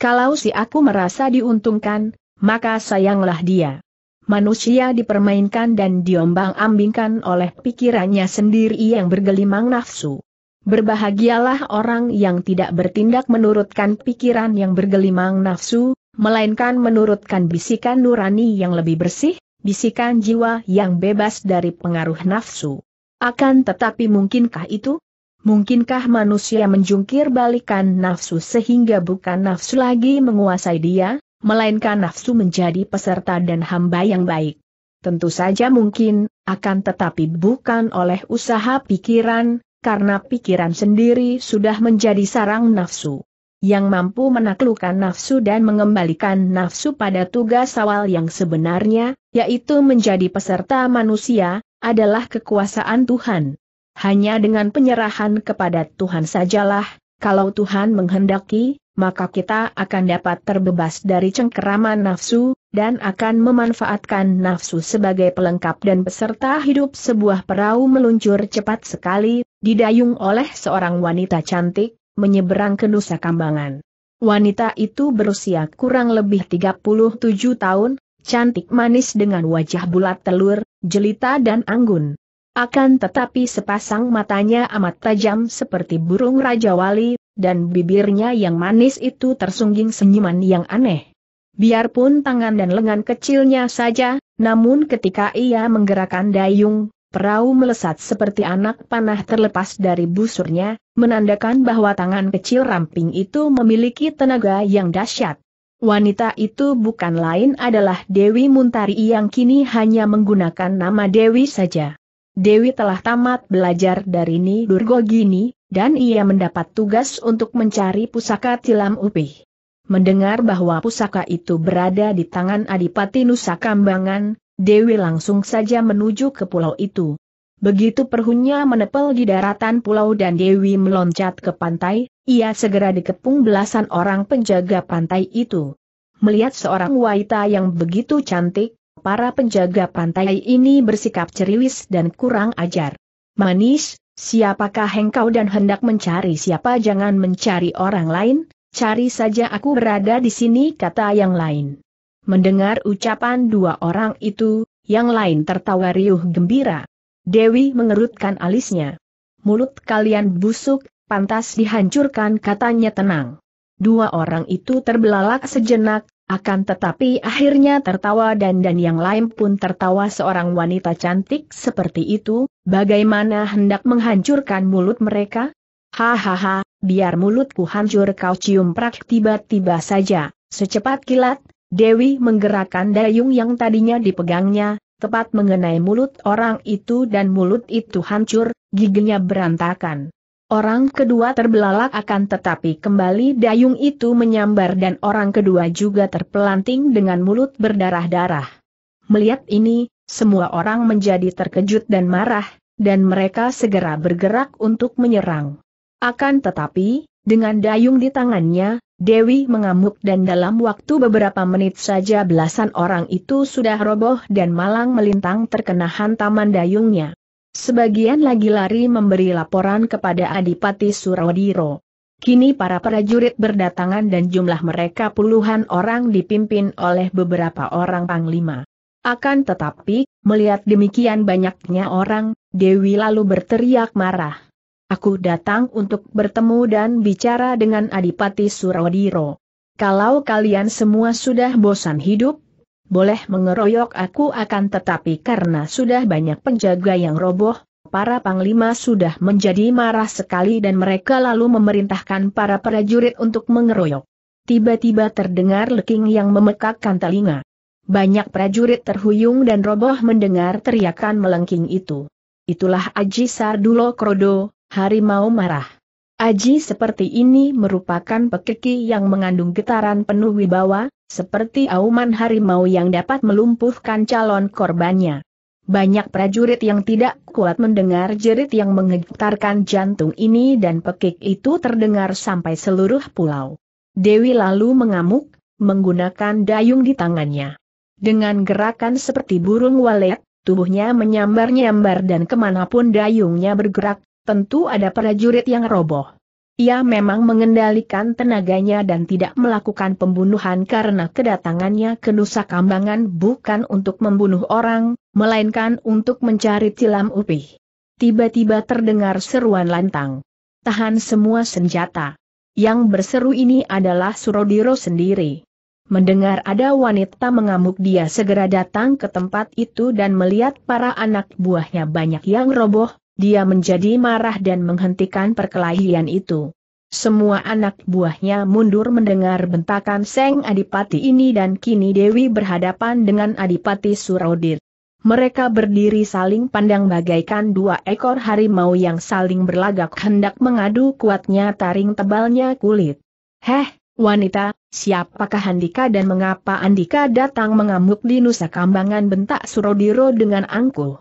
Kalau si aku merasa diuntungkan, maka sayanglah dia manusia dipermainkan dan diombang-ambingkan oleh pikirannya sendiri yang bergelimang nafsu. Berbahagialah orang yang tidak bertindak menurutkan pikiran yang bergelimang nafsu, melainkan menurutkan bisikan nurani yang lebih bersih, bisikan jiwa yang bebas dari pengaruh nafsu. Akan tetapi mungkinkah itu? Mungkinkah manusia menjungkir balikan nafsu sehingga bukan nafsu lagi menguasai dia? melainkan nafsu menjadi peserta dan hamba yang baik. Tentu saja mungkin, akan tetapi bukan oleh usaha pikiran, karena pikiran sendiri sudah menjadi sarang nafsu. Yang mampu menaklukkan nafsu dan mengembalikan nafsu pada tugas awal yang sebenarnya, yaitu menjadi peserta manusia, adalah kekuasaan Tuhan. Hanya dengan penyerahan kepada Tuhan sajalah, kalau Tuhan menghendaki, maka kita akan dapat terbebas dari cengkeraman nafsu, dan akan memanfaatkan nafsu sebagai pelengkap dan peserta hidup sebuah perahu meluncur cepat sekali, didayung oleh seorang wanita cantik, menyeberang ke Nusa Kambangan. Wanita itu berusia kurang lebih 37 tahun, cantik manis dengan wajah bulat telur, jelita dan anggun. Akan tetapi sepasang matanya amat tajam seperti burung Raja Wali, dan bibirnya yang manis itu tersungging senyuman yang aneh. Biarpun tangan dan lengan kecilnya saja, namun ketika ia menggerakkan dayung, perahu melesat seperti anak panah terlepas dari busurnya, menandakan bahwa tangan kecil ramping itu memiliki tenaga yang dahsyat. Wanita itu bukan lain adalah Dewi Muntari yang kini hanya menggunakan nama Dewi saja. Dewi telah tamat belajar dari Nidurgo Gini, dan ia mendapat tugas untuk mencari pusaka Tilam Upih. Mendengar bahwa pusaka itu berada di tangan Adipati Nusa Kambangan, Dewi langsung saja menuju ke pulau itu. Begitu perhunya menepel di daratan pulau dan Dewi meloncat ke pantai, ia segera dikepung belasan orang penjaga pantai itu. Melihat seorang waita yang begitu cantik, para penjaga pantai ini bersikap ceriwis dan kurang ajar. Manis, Siapakah engkau dan hendak mencari siapa jangan mencari orang lain, cari saja aku berada di sini kata yang lain. Mendengar ucapan dua orang itu, yang lain tertawa riuh gembira. Dewi mengerutkan alisnya. Mulut kalian busuk, pantas dihancurkan katanya tenang. Dua orang itu terbelalak sejenak, akan tetapi akhirnya tertawa dan dan yang lain pun tertawa seorang wanita cantik seperti itu, Bagaimana hendak menghancurkan mulut mereka? Hahaha, biar mulutku hancur kau cium prak tiba-tiba saja. Secepat kilat, Dewi menggerakkan dayung yang tadinya dipegangnya, tepat mengenai mulut orang itu dan mulut itu hancur, giginya berantakan. Orang kedua terbelalak akan tetapi kembali dayung itu menyambar dan orang kedua juga terpelanting dengan mulut berdarah-darah. Melihat ini, semua orang menjadi terkejut dan marah, dan mereka segera bergerak untuk menyerang. Akan tetapi, dengan dayung di tangannya, Dewi mengamuk dan dalam waktu beberapa menit saja belasan orang itu sudah roboh dan malang melintang terkena hantaman dayungnya. Sebagian lagi lari memberi laporan kepada Adipati Surawadiro. Kini para prajurit berdatangan dan jumlah mereka puluhan orang dipimpin oleh beberapa orang panglima. Akan tetapi, melihat demikian banyaknya orang, Dewi lalu berteriak marah. Aku datang untuk bertemu dan bicara dengan Adipati Surodiro. Kalau kalian semua sudah bosan hidup, boleh mengeroyok aku akan tetapi karena sudah banyak penjaga yang roboh, para panglima sudah menjadi marah sekali dan mereka lalu memerintahkan para prajurit untuk mengeroyok. Tiba-tiba terdengar leking yang memekakkan telinga. Banyak prajurit terhuyung dan roboh mendengar teriakan melengking itu. Itulah Aji Sardulo Krodo, harimau marah. Aji seperti ini merupakan pekeki yang mengandung getaran penuh wibawa, seperti auman harimau yang dapat melumpuhkan calon korbannya. Banyak prajurit yang tidak kuat mendengar jerit yang menggetarkan jantung ini dan pekik itu terdengar sampai seluruh pulau. Dewi lalu mengamuk, menggunakan dayung di tangannya. Dengan gerakan seperti burung walet, tubuhnya menyambar-nyambar dan kemanapun dayungnya bergerak, tentu ada prajurit yang roboh. Ia memang mengendalikan tenaganya dan tidak melakukan pembunuhan karena kedatangannya ke Nusa Kambangan bukan untuk membunuh orang, melainkan untuk mencari tilam upih. Tiba-tiba terdengar seruan lantang. Tahan semua senjata. Yang berseru ini adalah Surodiro sendiri. Mendengar ada wanita mengamuk dia segera datang ke tempat itu dan melihat para anak buahnya banyak yang roboh, dia menjadi marah dan menghentikan perkelahian itu. Semua anak buahnya mundur mendengar bentakan Seng Adipati ini dan kini Dewi berhadapan dengan Adipati Surodir. Mereka berdiri saling pandang bagaikan dua ekor harimau yang saling berlagak hendak mengadu kuatnya taring tebalnya kulit. Heh, wanita, siapakah Andika dan mengapa Andika datang mengamuk di Nusa Kambangan bentak Surodiro dengan angkuh.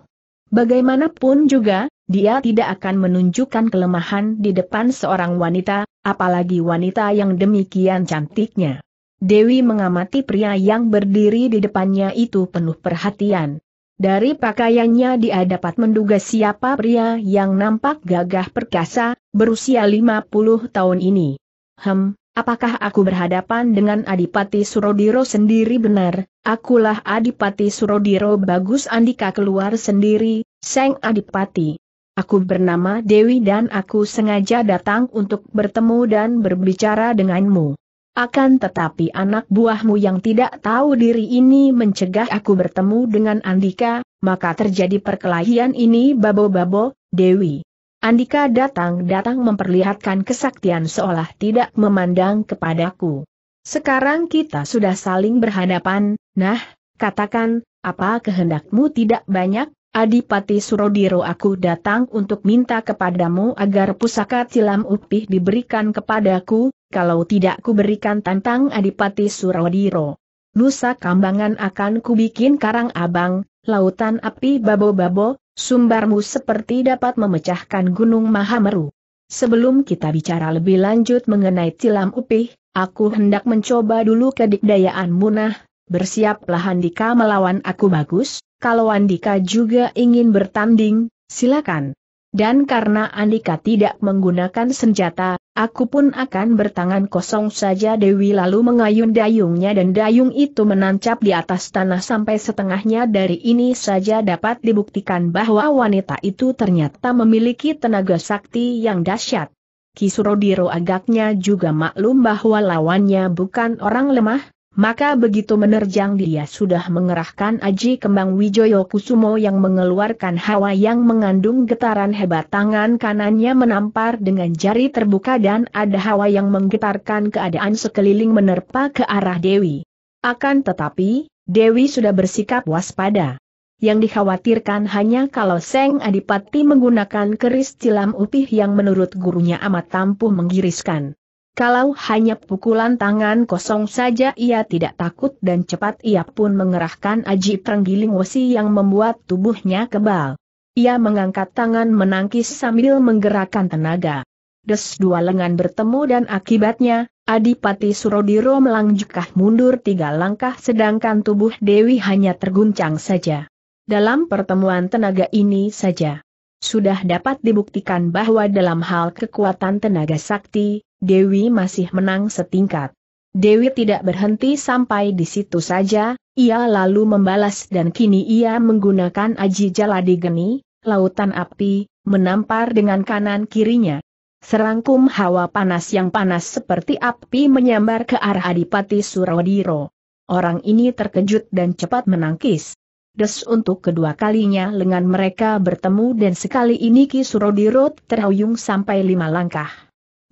Bagaimanapun juga, dia tidak akan menunjukkan kelemahan di depan seorang wanita, apalagi wanita yang demikian cantiknya. Dewi mengamati pria yang berdiri di depannya itu penuh perhatian. Dari pakaiannya dia dapat menduga siapa pria yang nampak gagah perkasa, berusia 50 tahun ini. Hem, Apakah aku berhadapan dengan Adipati Surodiro sendiri benar? Akulah Adipati Surodiro bagus Andika keluar sendiri, Seng Adipati. Aku bernama Dewi dan aku sengaja datang untuk bertemu dan berbicara denganmu. Akan tetapi anak buahmu yang tidak tahu diri ini mencegah aku bertemu dengan Andika, maka terjadi perkelahian ini babo-babo, Dewi. Andika datang-datang memperlihatkan kesaktian seolah tidak memandang kepadaku. Sekarang kita sudah saling berhadapan, nah, katakan, apa kehendakmu tidak banyak, Adipati Surodiro aku datang untuk minta kepadamu agar pusaka silam upih diberikan kepadaku, kalau tidak ku berikan tantang Adipati Surodiro. Nusa Kambangan akan kubikin karang abang, lautan api babo-babo, sumbarmu seperti dapat memecahkan gunung Mahameru. Sebelum kita bicara lebih lanjut mengenai tilam upih, aku hendak mencoba dulu kedikdayaan munah, bersiaplah Handika melawan aku bagus, kalau Andika juga ingin bertanding, silakan. Dan karena Andika tidak menggunakan senjata, aku pun akan bertangan kosong saja Dewi lalu mengayun dayungnya dan dayung itu menancap di atas tanah sampai setengahnya dari ini saja dapat dibuktikan bahwa wanita itu ternyata memiliki tenaga sakti yang dahsyat. Kisurodiro agaknya juga maklum bahwa lawannya bukan orang lemah, maka begitu menerjang dia sudah mengerahkan Aji Kembang Wijoyo Kusumo yang mengeluarkan hawa yang mengandung getaran hebat tangan kanannya menampar dengan jari terbuka dan ada hawa yang menggetarkan keadaan sekeliling menerpa ke arah Dewi. Akan tetapi, Dewi sudah bersikap waspada. Yang dikhawatirkan hanya kalau Seng Adipati menggunakan keris cilam upih yang menurut gurunya amat tampuh menggiriskan. Kalau hanya pukulan tangan kosong saja ia tidak takut dan cepat ia pun mengerahkan aji terenggiling wesi yang membuat tubuhnya kebal. Ia mengangkat tangan menangkis sambil menggerakkan tenaga. Des dua lengan bertemu dan akibatnya, Adipati Surodiro melangkah mundur tiga langkah sedangkan tubuh Dewi hanya terguncang saja. Dalam pertemuan tenaga ini saja, sudah dapat dibuktikan bahwa dalam hal kekuatan tenaga sakti, Dewi masih menang setingkat. Dewi tidak berhenti sampai di situ saja, ia lalu membalas dan kini ia menggunakan aji jaladi geni, lautan api, menampar dengan kanan kirinya. Serangkum hawa panas yang panas seperti api menyambar ke arah Adipati Surodiro. Orang ini terkejut dan cepat menangkis. Des untuk kedua kalinya lengan mereka bertemu dan sekali ini Ki Surodiro terhuyung sampai lima langkah.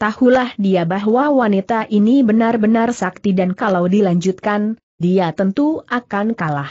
Tahulah dia bahwa wanita ini benar-benar sakti dan kalau dilanjutkan, dia tentu akan kalah.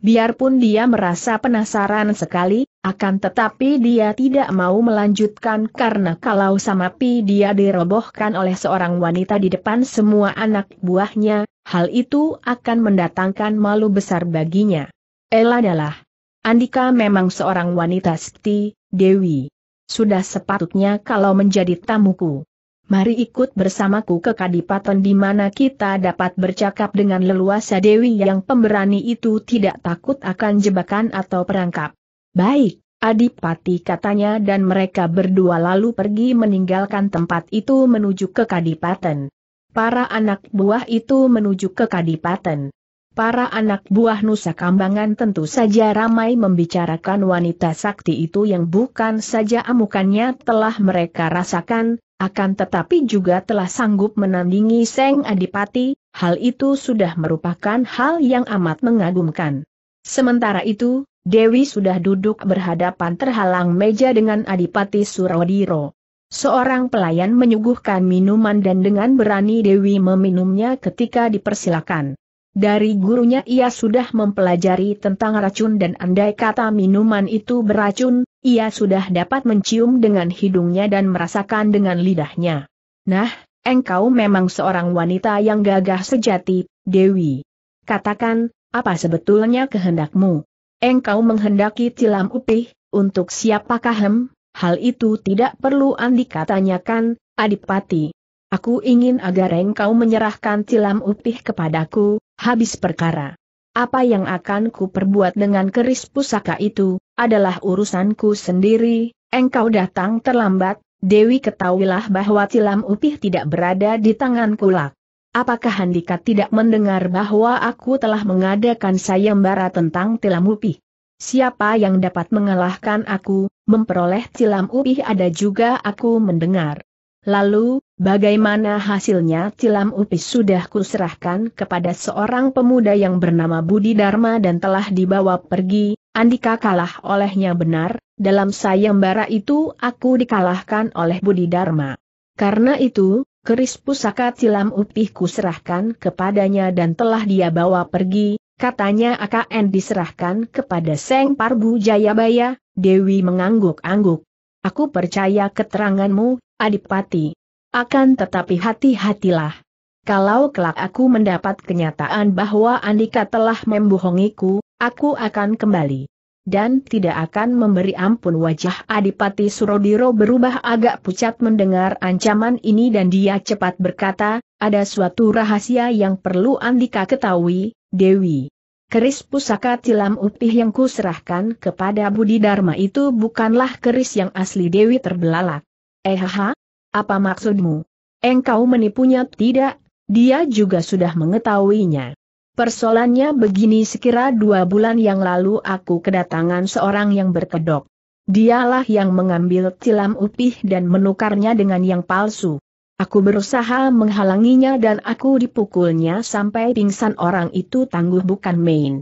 Biarpun dia merasa penasaran sekali, akan tetapi dia tidak mau melanjutkan karena kalau sama Pi dia dirobohkan oleh seorang wanita di depan semua anak buahnya, hal itu akan mendatangkan malu besar baginya. Ella adalah Andika memang seorang wanita sakti, Dewi. Sudah sepatutnya kalau menjadi tamuku mari ikut bersamaku ke Kadipaten di mana kita dapat bercakap dengan leluasa Dewi yang pemberani itu tidak takut akan jebakan atau perangkap. Baik, Adipati katanya dan mereka berdua lalu pergi meninggalkan tempat itu menuju ke Kadipaten. Para anak buah itu menuju ke Kadipaten. Para anak buah Nusa Kambangan tentu saja ramai membicarakan wanita sakti itu yang bukan saja amukannya telah mereka rasakan, akan tetapi juga telah sanggup menandingi Seng Adipati, hal itu sudah merupakan hal yang amat mengagumkan. Sementara itu, Dewi sudah duduk berhadapan terhalang meja dengan Adipati Surodiro. Seorang pelayan menyuguhkan minuman dan dengan berani Dewi meminumnya ketika dipersilakan. Dari gurunya ia sudah mempelajari tentang racun dan andai kata minuman itu beracun, ia sudah dapat mencium dengan hidungnya dan merasakan dengan lidahnya. Nah, engkau memang seorang wanita yang gagah sejati, Dewi. Katakan, apa sebetulnya kehendakmu? Engkau menghendaki tilam upih, untuk siapakah hem? Hal itu tidak perlu Andika tanyakan, Adipati. Aku ingin agar engkau menyerahkan tilam upih kepadaku, habis perkara. Apa yang akan ku perbuat dengan keris pusaka itu, adalah urusanku sendiri, engkau datang terlambat, Dewi ketahuilah bahwa Tilam Upih tidak berada di tangan kulak. Apakah Handika tidak mendengar bahwa aku telah mengadakan sayembara tentang Tilam Upih? Siapa yang dapat mengalahkan aku, memperoleh Tilam Upih ada juga aku mendengar. Lalu, bagaimana hasilnya Tilam Upih sudah kuserahkan kepada seorang pemuda yang bernama Budi Dharma dan telah dibawa pergi, Andika kalah olehnya benar, dalam sayembara itu aku dikalahkan oleh Budi Dharma. Karena itu, keris pusaka silam upihku serahkan kepadanya dan telah dia bawa pergi, katanya akan diserahkan kepada Seng Parbu Jayabaya, Dewi mengangguk-angguk. Aku percaya keteranganmu, Adipati. Akan tetapi hati-hatilah. Kalau kelak aku mendapat kenyataan bahwa Andika telah membohongiku, aku akan kembali. Dan tidak akan memberi ampun wajah Adipati Surodiro berubah agak pucat mendengar ancaman ini dan dia cepat berkata, ada suatu rahasia yang perlu Andika ketahui, Dewi. Keris pusaka tilam upih yang kuserahkan kepada Budi Dharma itu bukanlah keris yang asli Dewi terbelalak. Ehaha, apa maksudmu? Engkau menipunya tidak? Dia juga sudah mengetahuinya. Persoalannya begini sekira dua bulan yang lalu aku kedatangan seorang yang berkedok. Dialah yang mengambil tilam upih dan menukarnya dengan yang palsu. Aku berusaha menghalanginya dan aku dipukulnya sampai pingsan orang itu tangguh bukan main.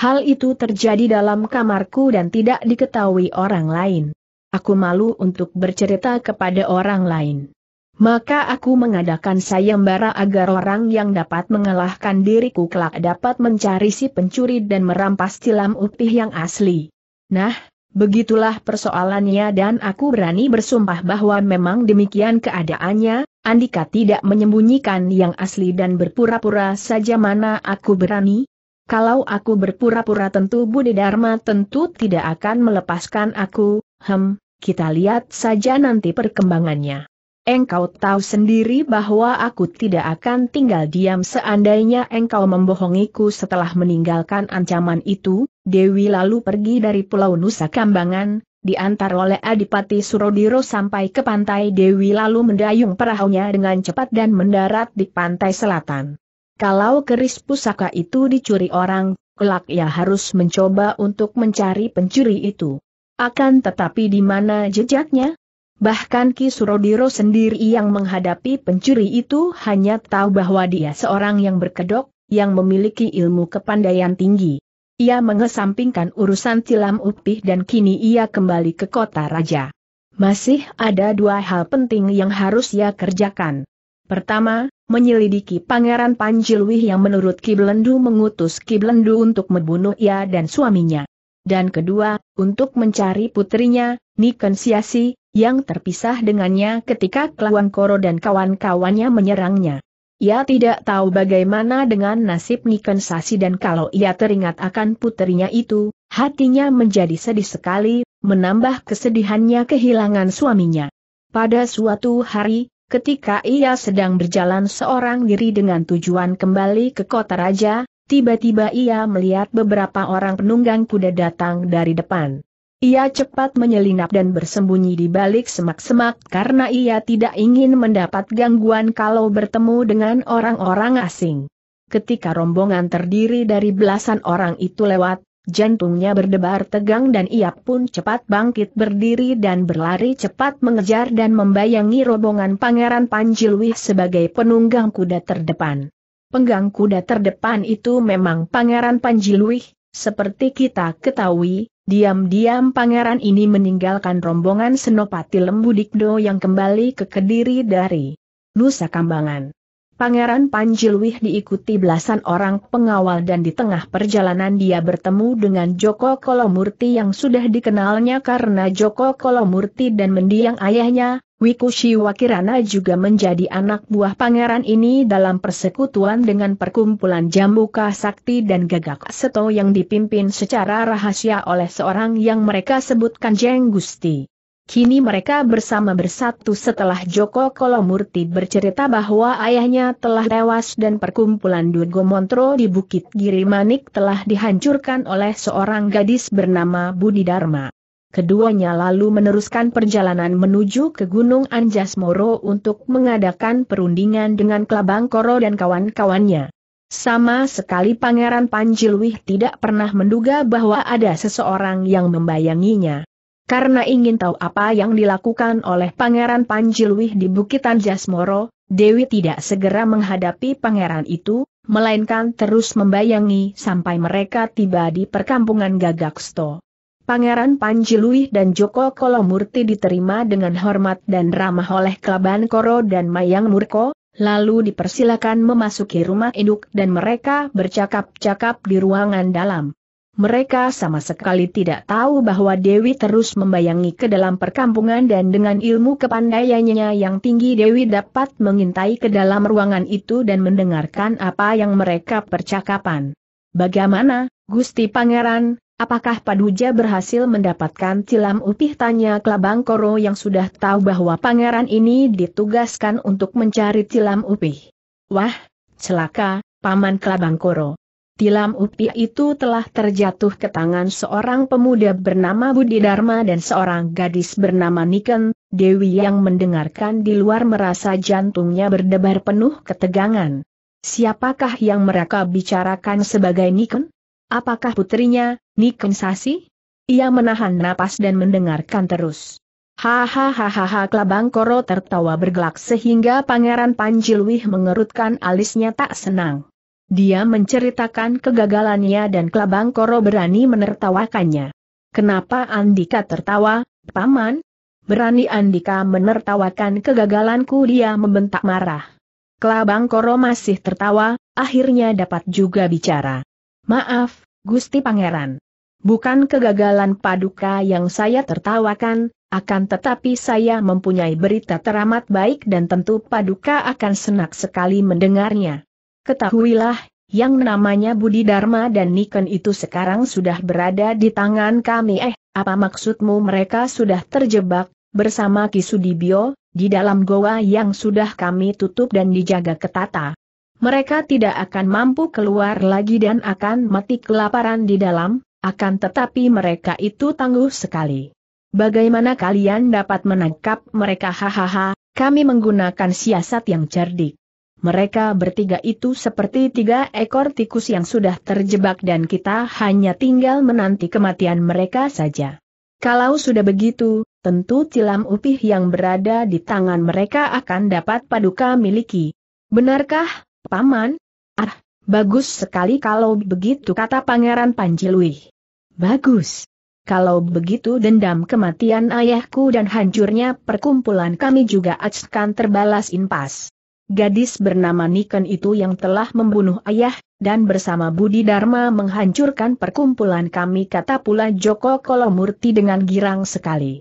Hal itu terjadi dalam kamarku dan tidak diketahui orang lain. Aku malu untuk bercerita kepada orang lain. Maka aku mengadakan sayembara agar orang yang dapat mengalahkan diriku kelak dapat mencari si pencuri dan merampas tilam upih yang asli. Nah, begitulah persoalannya dan aku berani bersumpah bahwa memang demikian keadaannya, Andika tidak menyembunyikan yang asli dan berpura-pura saja mana aku berani. Kalau aku berpura-pura tentu Budi Dharma tentu tidak akan melepaskan aku, hem, kita lihat saja nanti perkembangannya. Engkau tahu sendiri bahwa aku tidak akan tinggal diam seandainya engkau membohongiku setelah meninggalkan ancaman itu, Dewi lalu pergi dari Pulau Nusa Kambangan, diantar oleh Adipati Surodiro sampai ke pantai Dewi lalu mendayung perahunya dengan cepat dan mendarat di pantai selatan. Kalau keris pusaka itu dicuri orang, kelak ia harus mencoba untuk mencari pencuri itu. Akan tetapi di mana jejaknya? Bahkan Ki Surodiro sendiri yang menghadapi pencuri itu hanya tahu bahwa dia seorang yang berkedok, yang memiliki ilmu kepandaian tinggi. Ia mengesampingkan urusan tilam upih dan kini ia kembali ke kota raja. Masih ada dua hal penting yang harus ia kerjakan. Pertama, menyelidiki Pangeran Panjilwih yang menurut Ki Kiblendu mengutus Ki Kiblendu untuk membunuh ia dan suaminya. Dan kedua, untuk mencari putrinya, Niken Siasi, yang terpisah dengannya ketika Kelawan Koro dan kawan-kawannya menyerangnya. Ia tidak tahu bagaimana dengan nasib Niken Sasi dan kalau ia teringat akan putrinya itu, hatinya menjadi sedih sekali, menambah kesedihannya kehilangan suaminya. Pada suatu hari, ketika ia sedang berjalan seorang diri dengan tujuan kembali ke kota raja, tiba-tiba ia melihat beberapa orang penunggang kuda datang dari depan. Ia cepat menyelinap dan bersembunyi di balik semak-semak karena ia tidak ingin mendapat gangguan kalau bertemu dengan orang-orang asing. Ketika rombongan terdiri dari belasan orang itu lewat, jantungnya berdebar tegang dan ia pun cepat bangkit berdiri dan berlari cepat mengejar dan membayangi rombongan Pangeran Panjilwih sebagai penunggang kuda terdepan. Penggang kuda terdepan itu memang Pangeran Panjilwih, seperti kita ketahui, Diam-diam pangeran ini meninggalkan rombongan Senopati Lembu Dikdo yang kembali ke Kediri dari Nusa Kambangan. Pangeran Panjilwih diikuti belasan orang pengawal dan di tengah perjalanan dia bertemu dengan Joko Kolomurti yang sudah dikenalnya karena Joko Kolomurti dan mendiang ayahnya, Wiku Shiwakirana juga menjadi anak buah pangeran ini dalam persekutuan dengan perkumpulan Jambuka Sakti dan Gagak Seto yang dipimpin secara rahasia oleh seorang yang mereka sebutkan Jeng Gusti. Kini mereka bersama bersatu setelah Joko Kolomurti bercerita bahwa ayahnya telah tewas dan perkumpulan Durgo Montro di Bukit Girimanik telah dihancurkan oleh seorang gadis bernama Budi Dharma. Keduanya lalu meneruskan perjalanan menuju ke Gunung Anjas Moro untuk mengadakan perundingan dengan Kelabang Koro dan kawan-kawannya. Sama sekali Pangeran Panjilwih tidak pernah menduga bahwa ada seseorang yang membayanginya. Karena ingin tahu apa yang dilakukan oleh Pangeran Panjilwih di Bukit Anjas Moro, Dewi tidak segera menghadapi pangeran itu, melainkan terus membayangi sampai mereka tiba di perkampungan Gagaksto. Pangeran Panjiluih dan Joko Kolomurti diterima dengan hormat dan ramah oleh Kelaban Koro dan Mayang Murko, lalu dipersilakan memasuki rumah induk dan mereka bercakap-cakap di ruangan dalam. Mereka sama sekali tidak tahu bahwa Dewi terus membayangi ke dalam perkampungan dan dengan ilmu kepandaiannya yang tinggi Dewi dapat mengintai ke dalam ruangan itu dan mendengarkan apa yang mereka percakapan. Bagaimana, Gusti Pangeran, Apakah Paduja berhasil mendapatkan tilam upih tanya Kelabang Koro yang sudah tahu bahwa pangeran ini ditugaskan untuk mencari tilam upih. Wah, celaka, Paman Kelabang Koro. Tilam upih itu telah terjatuh ke tangan seorang pemuda bernama Budi Dharma dan seorang gadis bernama Niken, Dewi yang mendengarkan di luar merasa jantungnya berdebar penuh ketegangan. Siapakah yang mereka bicarakan sebagai Niken? Apakah putrinya, Nikon Sasi? Ia menahan napas dan mendengarkan terus. Hahaha kelabang koro tertawa bergelak sehingga pangeran Panjilwih mengerutkan alisnya tak senang. Dia menceritakan kegagalannya dan kelabang koro berani menertawakannya. Kenapa Andika tertawa, Paman? Berani Andika menertawakan kegagalanku dia membentak marah. Kelabang Koro masih tertawa, akhirnya dapat juga bicara. Maaf, Gusti Pangeran. Bukan kegagalan paduka yang saya tertawakan, akan tetapi saya mempunyai berita teramat baik dan tentu paduka akan senang sekali mendengarnya. Ketahuilah, yang namanya Budi Dharma dan Niken itu sekarang sudah berada di tangan kami. Eh, apa maksudmu mereka sudah terjebak, bersama Kisudibio, di dalam goa yang sudah kami tutup dan dijaga ketata? mereka tidak akan mampu keluar lagi dan akan mati kelaparan di dalam, akan tetapi mereka itu tangguh sekali. Bagaimana kalian dapat menangkap mereka hahaha, kami menggunakan siasat yang cerdik. Mereka bertiga itu seperti tiga ekor tikus yang sudah terjebak dan kita hanya tinggal menanti kematian mereka saja. Kalau sudah begitu, tentu tilam upih yang berada di tangan mereka akan dapat paduka miliki. Benarkah? Paman? Ah, bagus sekali kalau begitu kata Pangeran Panjilui. Bagus. Kalau begitu dendam kematian ayahku dan hancurnya perkumpulan kami juga akan terbalas impas. Gadis bernama Niken itu yang telah membunuh ayah, dan bersama Budi Dharma menghancurkan perkumpulan kami kata pula Joko Kolomurti dengan girang sekali.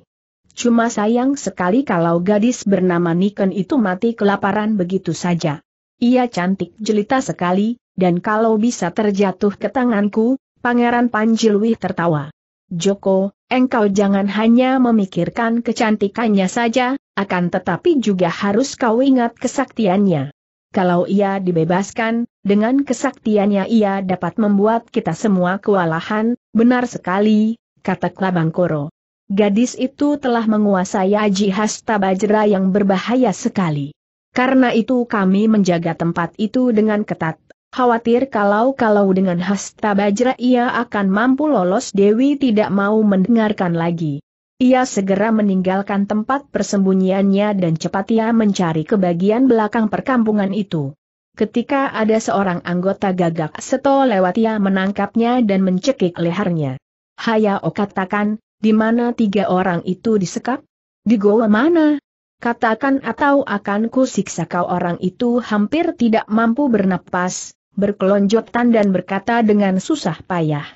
Cuma sayang sekali kalau gadis bernama Niken itu mati kelaparan begitu saja. Ia cantik jelita sekali, dan kalau bisa terjatuh ke tanganku, Pangeran Panjilwi tertawa. Joko, engkau jangan hanya memikirkan kecantikannya saja, akan tetapi juga harus kau ingat kesaktiannya. Kalau ia dibebaskan, dengan kesaktiannya ia dapat membuat kita semua kewalahan, benar sekali, kata Koro. Gadis itu telah menguasai Aji Hasta Bajra yang berbahaya sekali. Karena itu kami menjaga tempat itu dengan ketat. Khawatir kalau-kalau dengan hasta bajra ia akan mampu lolos Dewi tidak mau mendengarkan lagi. Ia segera meninggalkan tempat persembunyiannya dan cepat ia mencari ke bagian belakang perkampungan itu. Ketika ada seorang anggota gagak seto lewat ia menangkapnya dan mencekik lehernya. Hayao oh, katakan, di mana tiga orang itu disekap? Di goa mana? Katakan atau akan kusiksa kau orang itu hampir tidak mampu bernapas, berkelonjotan dan berkata dengan susah payah.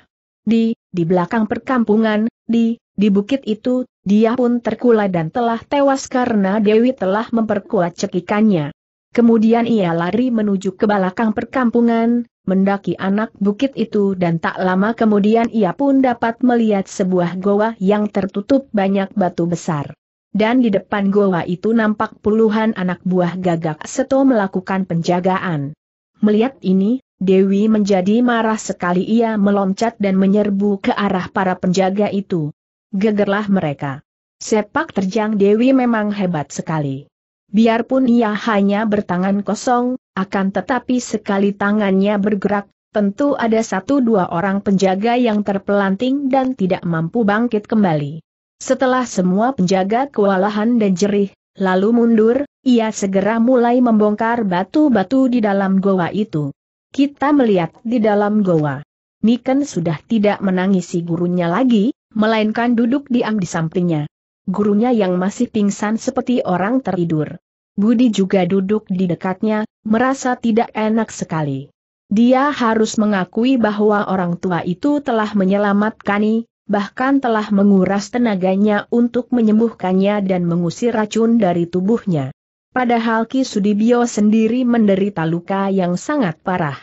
Di, di belakang perkampungan, di, di bukit itu, dia pun terkulai dan telah tewas karena Dewi telah memperkuat cekikannya. Kemudian ia lari menuju ke belakang perkampungan, mendaki anak bukit itu dan tak lama kemudian ia pun dapat melihat sebuah goa yang tertutup banyak batu besar dan di depan goa itu nampak puluhan anak buah gagak seto melakukan penjagaan. Melihat ini, Dewi menjadi marah sekali ia meloncat dan menyerbu ke arah para penjaga itu. Gegerlah mereka. Sepak terjang Dewi memang hebat sekali. Biarpun ia hanya bertangan kosong, akan tetapi sekali tangannya bergerak, tentu ada satu dua orang penjaga yang terpelanting dan tidak mampu bangkit kembali. Setelah semua penjaga kewalahan dan jerih, lalu mundur, ia segera mulai membongkar batu-batu di dalam goa itu. Kita melihat di dalam goa. Niken sudah tidak menangisi gurunya lagi, melainkan duduk diam di sampingnya. Gurunya yang masih pingsan seperti orang tertidur. Budi juga duduk di dekatnya, merasa tidak enak sekali. Dia harus mengakui bahwa orang tua itu telah menyelamatkan bahkan telah menguras tenaganya untuk menyembuhkannya dan mengusir racun dari tubuhnya. Padahal Ki Sudibyo sendiri menderita luka yang sangat parah.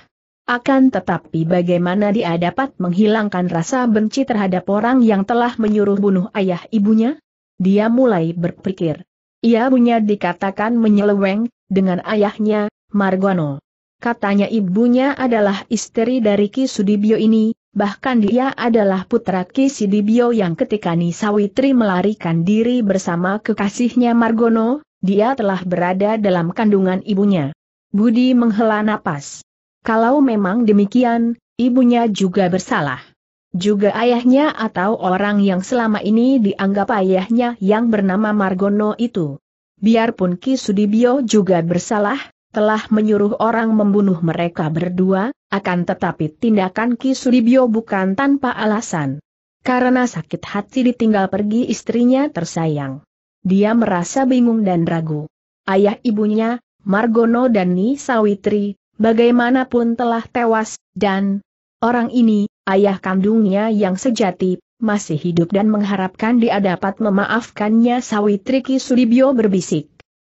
Akan tetapi bagaimana dia dapat menghilangkan rasa benci terhadap orang yang telah menyuruh bunuh ayah ibunya? Dia mulai berpikir. Ia punya dikatakan menyeleweng, dengan ayahnya, Margono. Katanya ibunya adalah istri dari Ki Sudibyo ini, bahkan dia adalah putra Ki Sidibio yang ketika Nisawitri melarikan diri bersama kekasihnya Margono, dia telah berada dalam kandungan ibunya. Budi menghela napas. Kalau memang demikian, ibunya juga bersalah. Juga ayahnya atau orang yang selama ini dianggap ayahnya yang bernama Margono itu. Biarpun Ki Sudibyo juga bersalah, telah menyuruh orang membunuh mereka berdua, akan tetapi tindakan Ki Sudibyo bukan tanpa alasan. Karena sakit hati ditinggal pergi istrinya tersayang. Dia merasa bingung dan ragu. Ayah ibunya, Margono dan Ni Sawitri, bagaimanapun telah tewas, dan orang ini, ayah kandungnya yang sejati, masih hidup dan mengharapkan dia dapat memaafkannya Sawitri Ki Sudibyo berbisik.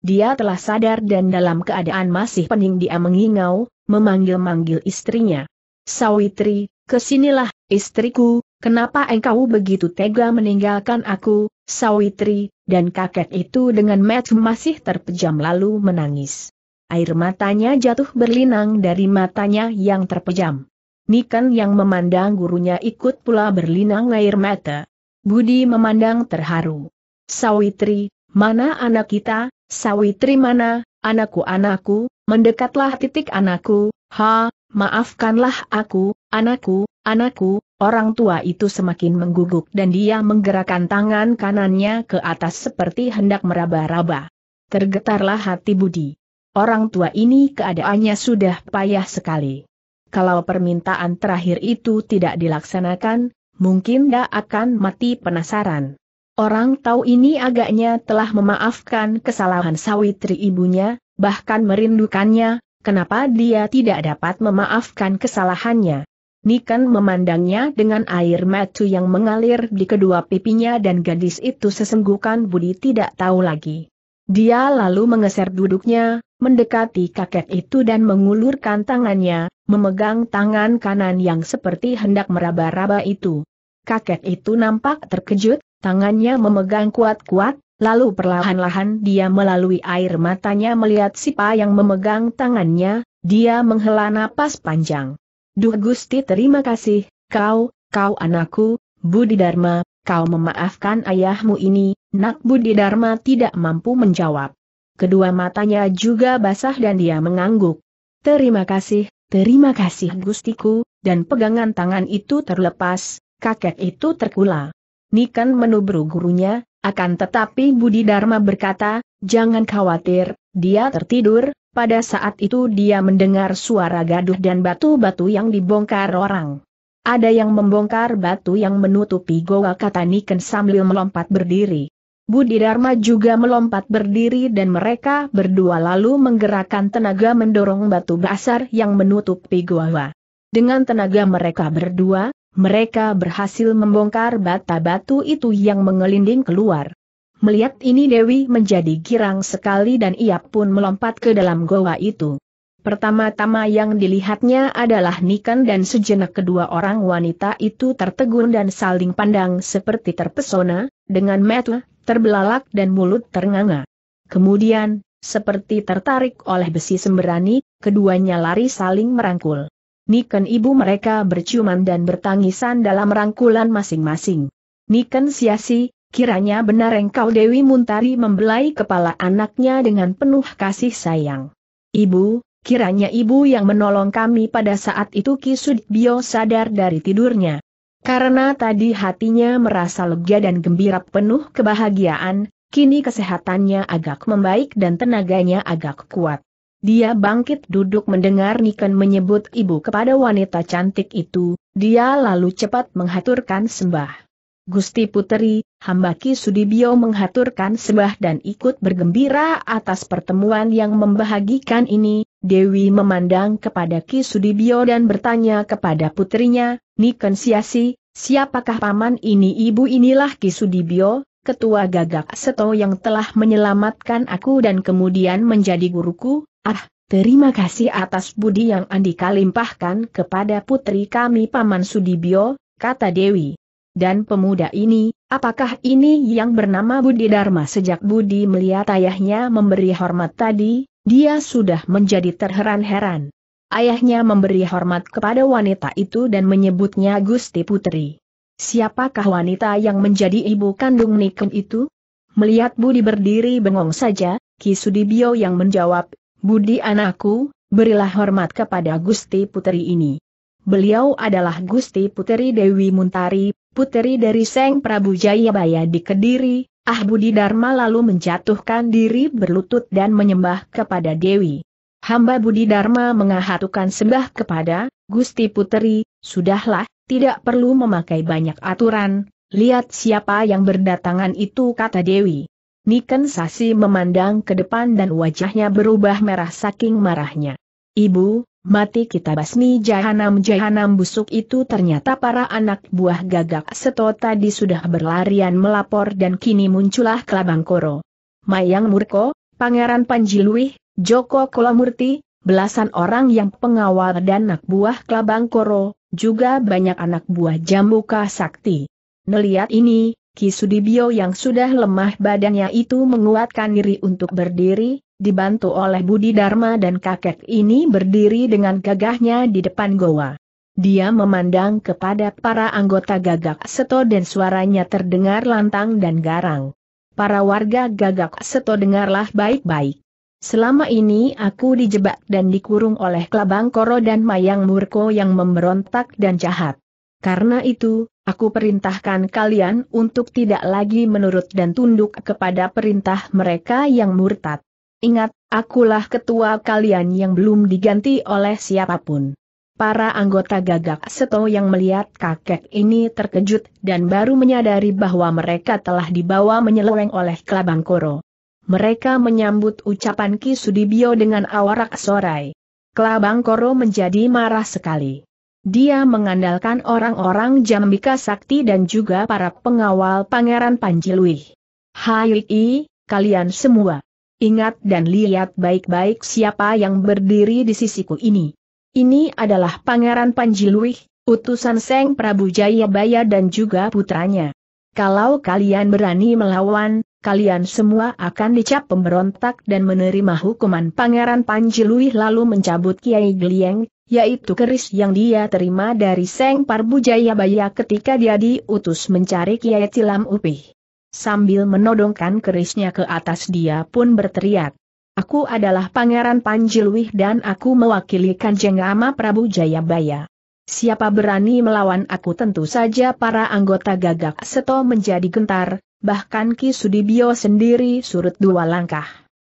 Dia telah sadar dan dalam keadaan masih pening dia mengingau, memanggil-manggil istrinya. Sawitri, kesinilah, istriku, kenapa engkau begitu tega meninggalkan aku, Sawitri, dan kakek itu dengan match masih terpejam lalu menangis. Air matanya jatuh berlinang dari matanya yang terpejam. Nikan yang memandang gurunya ikut pula berlinang air mata. Budi memandang terharu. Sawitri, mana anak kita, Sawi mana, anakku-anakku, mendekatlah titik anakku, ha, maafkanlah aku, anakku, anakku, orang tua itu semakin mengguguk dan dia menggerakkan tangan kanannya ke atas seperti hendak meraba-raba. Tergetarlah hati Budi. Orang tua ini keadaannya sudah payah sekali. Kalau permintaan terakhir itu tidak dilaksanakan, mungkin dia akan mati penasaran. Orang tahu ini agaknya telah memaafkan kesalahan Sawitri ibunya, bahkan merindukannya, kenapa dia tidak dapat memaafkan kesalahannya. Niken memandangnya dengan air mata yang mengalir di kedua pipinya dan gadis itu sesenggukan budi tidak tahu lagi. Dia lalu mengeser duduknya, mendekati kakek itu dan mengulurkan tangannya, memegang tangan kanan yang seperti hendak meraba-raba itu. Kakek itu nampak terkejut, tangannya memegang kuat-kuat, lalu perlahan-lahan dia melalui air matanya melihat Sipa yang memegang tangannya, dia menghela napas panjang. Duh Gusti terima kasih, kau, kau anakku, Budi Dharma, kau memaafkan ayahmu ini, nak Budi Dharma tidak mampu menjawab. Kedua matanya juga basah dan dia mengangguk. Terima kasih, terima kasih Gustiku, dan pegangan tangan itu terlepas, kakek itu terkula. Nikan menubru gurunya, akan tetapi Budi Dharma berkata, jangan khawatir, dia tertidur, pada saat itu dia mendengar suara gaduh dan batu-batu yang dibongkar orang. Ada yang membongkar batu yang menutupi goa kata Niken sambil melompat berdiri. Budi Dharma juga melompat berdiri dan mereka berdua lalu menggerakkan tenaga mendorong batu basar yang menutupi goa. Dengan tenaga mereka berdua, mereka berhasil membongkar bata batu itu yang mengelinding keluar. Melihat ini Dewi menjadi girang sekali dan ia pun melompat ke dalam goa itu. Pertama-tama yang dilihatnya adalah Niken dan sejenak kedua orang wanita itu tertegun dan saling pandang seperti terpesona, dengan mata, terbelalak dan mulut ternganga. Kemudian, seperti tertarik oleh besi sembrani, keduanya lari saling merangkul. Niken ibu mereka berciuman dan bertangisan dalam rangkulan masing-masing. Niken siasi, kiranya benar engkau Dewi Muntari membelai kepala anaknya dengan penuh kasih sayang. Ibu, kiranya ibu yang menolong kami pada saat itu bio sadar dari tidurnya. Karena tadi hatinya merasa lega dan gembira penuh kebahagiaan, kini kesehatannya agak membaik dan tenaganya agak kuat. Dia bangkit duduk mendengar Niken menyebut ibu kepada wanita cantik itu, dia lalu cepat menghaturkan sembah. Gusti Puteri, hamba Sudibyo menghaturkan sembah dan ikut bergembira atas pertemuan yang membahagikan ini, Dewi memandang kepada Ki Sudibyo dan bertanya kepada putrinya, Niken Siasi, siapakah paman ini ibu inilah Ki Sudibyo, ketua gagak seto yang telah menyelamatkan aku dan kemudian menjadi guruku, Ah, terima kasih atas budi yang Andika limpahkan kepada putri kami Paman Sudibyo, kata Dewi. Dan pemuda ini, apakah ini yang bernama Budi Dharma sejak Budi melihat ayahnya memberi hormat tadi, dia sudah menjadi terheran-heran. Ayahnya memberi hormat kepada wanita itu dan menyebutnya Gusti Putri. Siapakah wanita yang menjadi ibu kandung Niken itu? Melihat Budi berdiri bengong saja, Ki Sudibyo yang menjawab, Budi anakku, berilah hormat kepada Gusti Putri ini. Beliau adalah Gusti Putri Dewi Muntari, puteri dari Seng Prabu Jayabaya di Kediri, Ah Budi Dharma lalu menjatuhkan diri berlutut dan menyembah kepada Dewi. Hamba Budi Dharma mengahatukan sembah kepada, Gusti Putri. sudahlah, tidak perlu memakai banyak aturan, lihat siapa yang berdatangan itu kata Dewi. Niken Sasi memandang ke depan dan wajahnya berubah merah saking marahnya. Ibu, mati kita basmi jahanam-jahanam busuk itu ternyata para anak buah gagak seto tadi sudah berlarian melapor dan kini muncullah kelabang koro. Mayang Murko, Pangeran Panjiluih, Joko Kolamurti, belasan orang yang pengawal dan anak buah kelabang koro, juga banyak anak buah Jambuka Sakti. Neliat ini, Ki Sudibyo yang sudah lemah badannya itu menguatkan diri untuk berdiri, dibantu oleh Budi Dharma dan kakek ini berdiri dengan gagahnya di depan goa. Dia memandang kepada para anggota gagak seto dan suaranya terdengar lantang dan garang. Para warga gagak seto dengarlah baik-baik. Selama ini aku dijebak dan dikurung oleh Kelabang Koro dan Mayang Murko yang memberontak dan jahat. Karena itu, Aku perintahkan kalian untuk tidak lagi menurut dan tunduk kepada perintah mereka yang murtad. Ingat, akulah ketua kalian yang belum diganti oleh siapapun. Para anggota gagak seto yang melihat kakek ini terkejut dan baru menyadari bahwa mereka telah dibawa menyeleweng oleh Kelabang Koro. Mereka menyambut ucapan Ki Sudibyo dengan awarak sorai. Kelabang Koro menjadi marah sekali. Dia mengandalkan orang-orang Jambika Sakti dan juga para pengawal Pangeran Panjilui. Hai, kalian semua. Ingat dan lihat baik-baik siapa yang berdiri di sisiku ini. Ini adalah Pangeran Panjilui, utusan Seng Prabu Jayabaya dan juga putranya. Kalau kalian berani melawan, kalian semua akan dicap pemberontak dan menerima hukuman Pangeran Panjiluih lalu mencabut Kiai Glieng, yaitu keris yang dia terima dari Seng Parbu Jayabaya ketika dia diutus mencari Kiai Cilam Upih. Sambil menodongkan kerisnya ke atas dia pun berteriak. Aku adalah Pangeran Panjiluih dan aku mewakili Kanjeng Rama Prabu Jayabaya. Siapa berani melawan aku tentu saja para anggota gagak seto menjadi gentar, bahkan Ki Sudibyo sendiri surut dua langkah.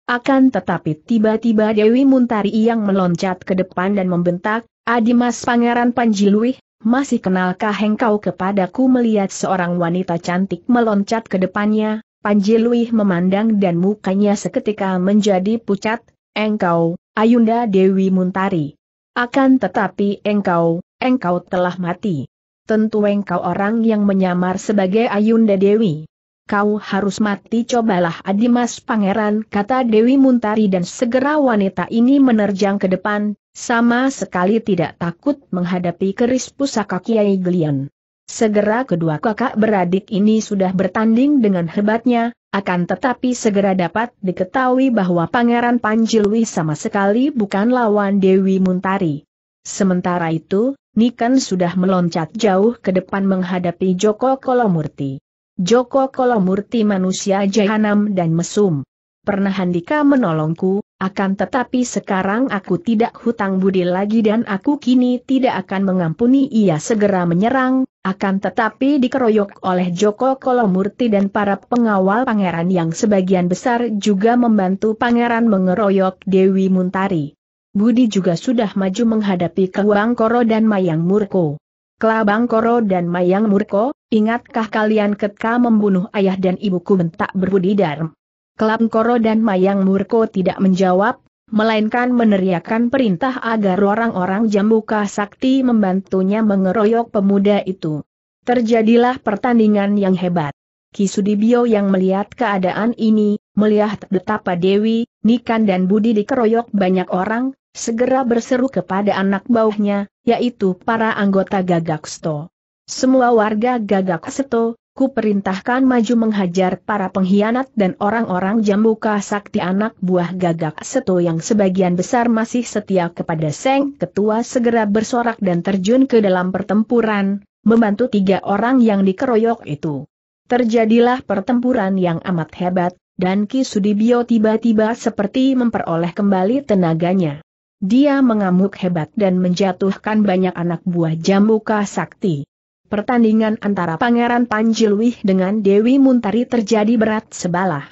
Akan tetapi tiba-tiba Dewi Muntari yang meloncat ke depan dan membentak, Adimas Pangeran Panjiluih, masih kenalkah engkau kepadaku melihat seorang wanita cantik meloncat ke depannya, Panjiluih memandang dan mukanya seketika menjadi pucat, engkau, Ayunda Dewi Muntari. Akan tetapi engkau, engkau telah mati. Tentu engkau orang yang menyamar sebagai Ayunda Dewi kau harus mati cobalah Adimas Pangeran kata Dewi Muntari dan segera wanita ini menerjang ke depan, sama sekali tidak takut menghadapi keris pusaka Kiai Gelian. Segera kedua kakak beradik ini sudah bertanding dengan hebatnya, akan tetapi segera dapat diketahui bahwa Pangeran Panjilwi sama sekali bukan lawan Dewi Muntari. Sementara itu, Niken sudah meloncat jauh ke depan menghadapi Joko Kolomurti. Joko Kolomurti manusia jahanam dan mesum. Pernah Handika menolongku, akan tetapi sekarang aku tidak hutang budi lagi dan aku kini tidak akan mengampuni ia segera menyerang, akan tetapi dikeroyok oleh Joko Kolomurti dan para pengawal pangeran yang sebagian besar juga membantu pangeran mengeroyok Dewi Muntari. Budi juga sudah maju menghadapi Kelabang Koro dan Mayang Murko. Kelabang Koro dan Mayang Murko, Ingatkah kalian ketika membunuh ayah dan ibuku bentak berbudi darm? Kelangkoro dan Mayang Murko tidak menjawab, melainkan meneriakkan perintah agar orang-orang Jambuka Sakti membantunya mengeroyok pemuda itu. Terjadilah pertandingan yang hebat. Kisudibio yang melihat keadaan ini, melihat betapa Dewi, Nikan dan Budi dikeroyok banyak orang, segera berseru kepada anak bauhnya, yaitu para anggota Gagaksto. Semua warga gagak seto, ku perintahkan maju menghajar para pengkhianat dan orang-orang jambuka sakti anak buah gagak seto yang sebagian besar masih setia kepada Seng Ketua segera bersorak dan terjun ke dalam pertempuran, membantu tiga orang yang dikeroyok itu. Terjadilah pertempuran yang amat hebat, dan Ki Sudibyo tiba-tiba seperti memperoleh kembali tenaganya. Dia mengamuk hebat dan menjatuhkan banyak anak buah jambuka sakti pertandingan antara Pangeran Panjilwih dengan Dewi Muntari terjadi berat sebalah.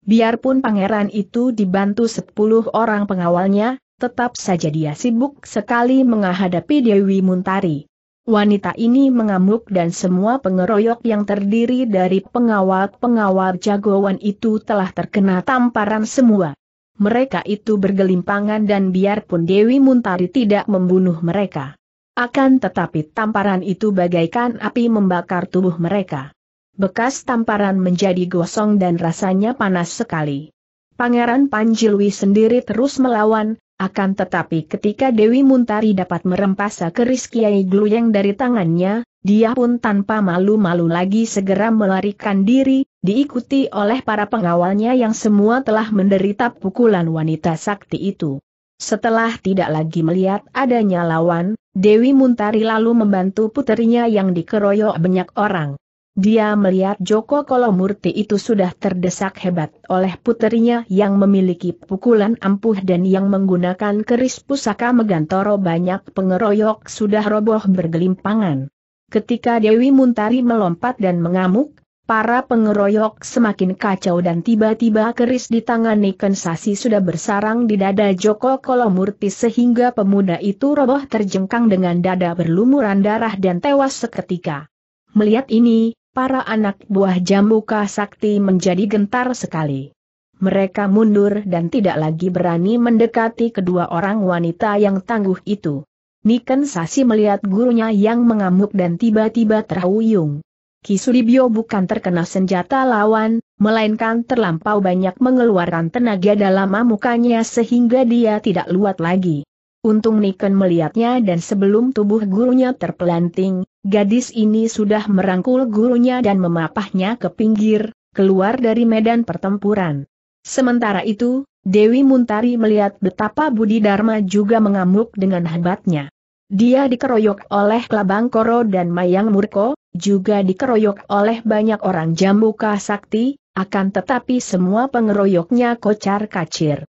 Biarpun pangeran itu dibantu sepuluh orang pengawalnya, tetap saja dia sibuk sekali menghadapi Dewi Muntari. Wanita ini mengamuk dan semua pengeroyok yang terdiri dari pengawal-pengawal jagoan itu telah terkena tamparan semua. Mereka itu bergelimpangan dan biarpun Dewi Muntari tidak membunuh mereka akan tetapi tamparan itu bagaikan api membakar tubuh mereka. Bekas tamparan menjadi gosong dan rasanya panas sekali. Pangeran Panjilwi sendiri terus melawan, akan tetapi ketika Dewi Muntari dapat merempas keris Kiai Gluyeng dari tangannya, dia pun tanpa malu-malu lagi segera melarikan diri, diikuti oleh para pengawalnya yang semua telah menderita pukulan wanita sakti itu. Setelah tidak lagi melihat adanya lawan, Dewi Muntari lalu membantu puterinya yang dikeroyok banyak orang. Dia melihat Joko Kolomurti itu sudah terdesak hebat oleh puterinya yang memiliki pukulan ampuh dan yang menggunakan keris pusaka megantoro banyak pengeroyok sudah roboh bergelimpangan. Ketika Dewi Muntari melompat dan mengamuk, para pengeroyok semakin kacau dan tiba-tiba keris di tangan Sasi sudah bersarang di dada Joko Kolomurti sehingga pemuda itu roboh terjengkang dengan dada berlumuran darah dan tewas seketika. Melihat ini, para anak buah Jambuka Sakti menjadi gentar sekali. Mereka mundur dan tidak lagi berani mendekati kedua orang wanita yang tangguh itu. Niken Sasi melihat gurunya yang mengamuk dan tiba-tiba terhuyung. Kisulibyo bukan terkena senjata lawan, melainkan terlampau banyak mengeluarkan tenaga dalam mukanya sehingga dia tidak luat lagi. Untung Niken melihatnya dan sebelum tubuh gurunya terpelanting, gadis ini sudah merangkul gurunya dan memapahnya ke pinggir, keluar dari medan pertempuran. Sementara itu, Dewi Muntari melihat betapa Budi Dharma juga mengamuk dengan hebatnya. Dia dikeroyok oleh Klabang Koro dan Mayang Murko, juga dikeroyok oleh banyak orang Jambuka Sakti, akan tetapi semua pengeroyoknya kocar kacir.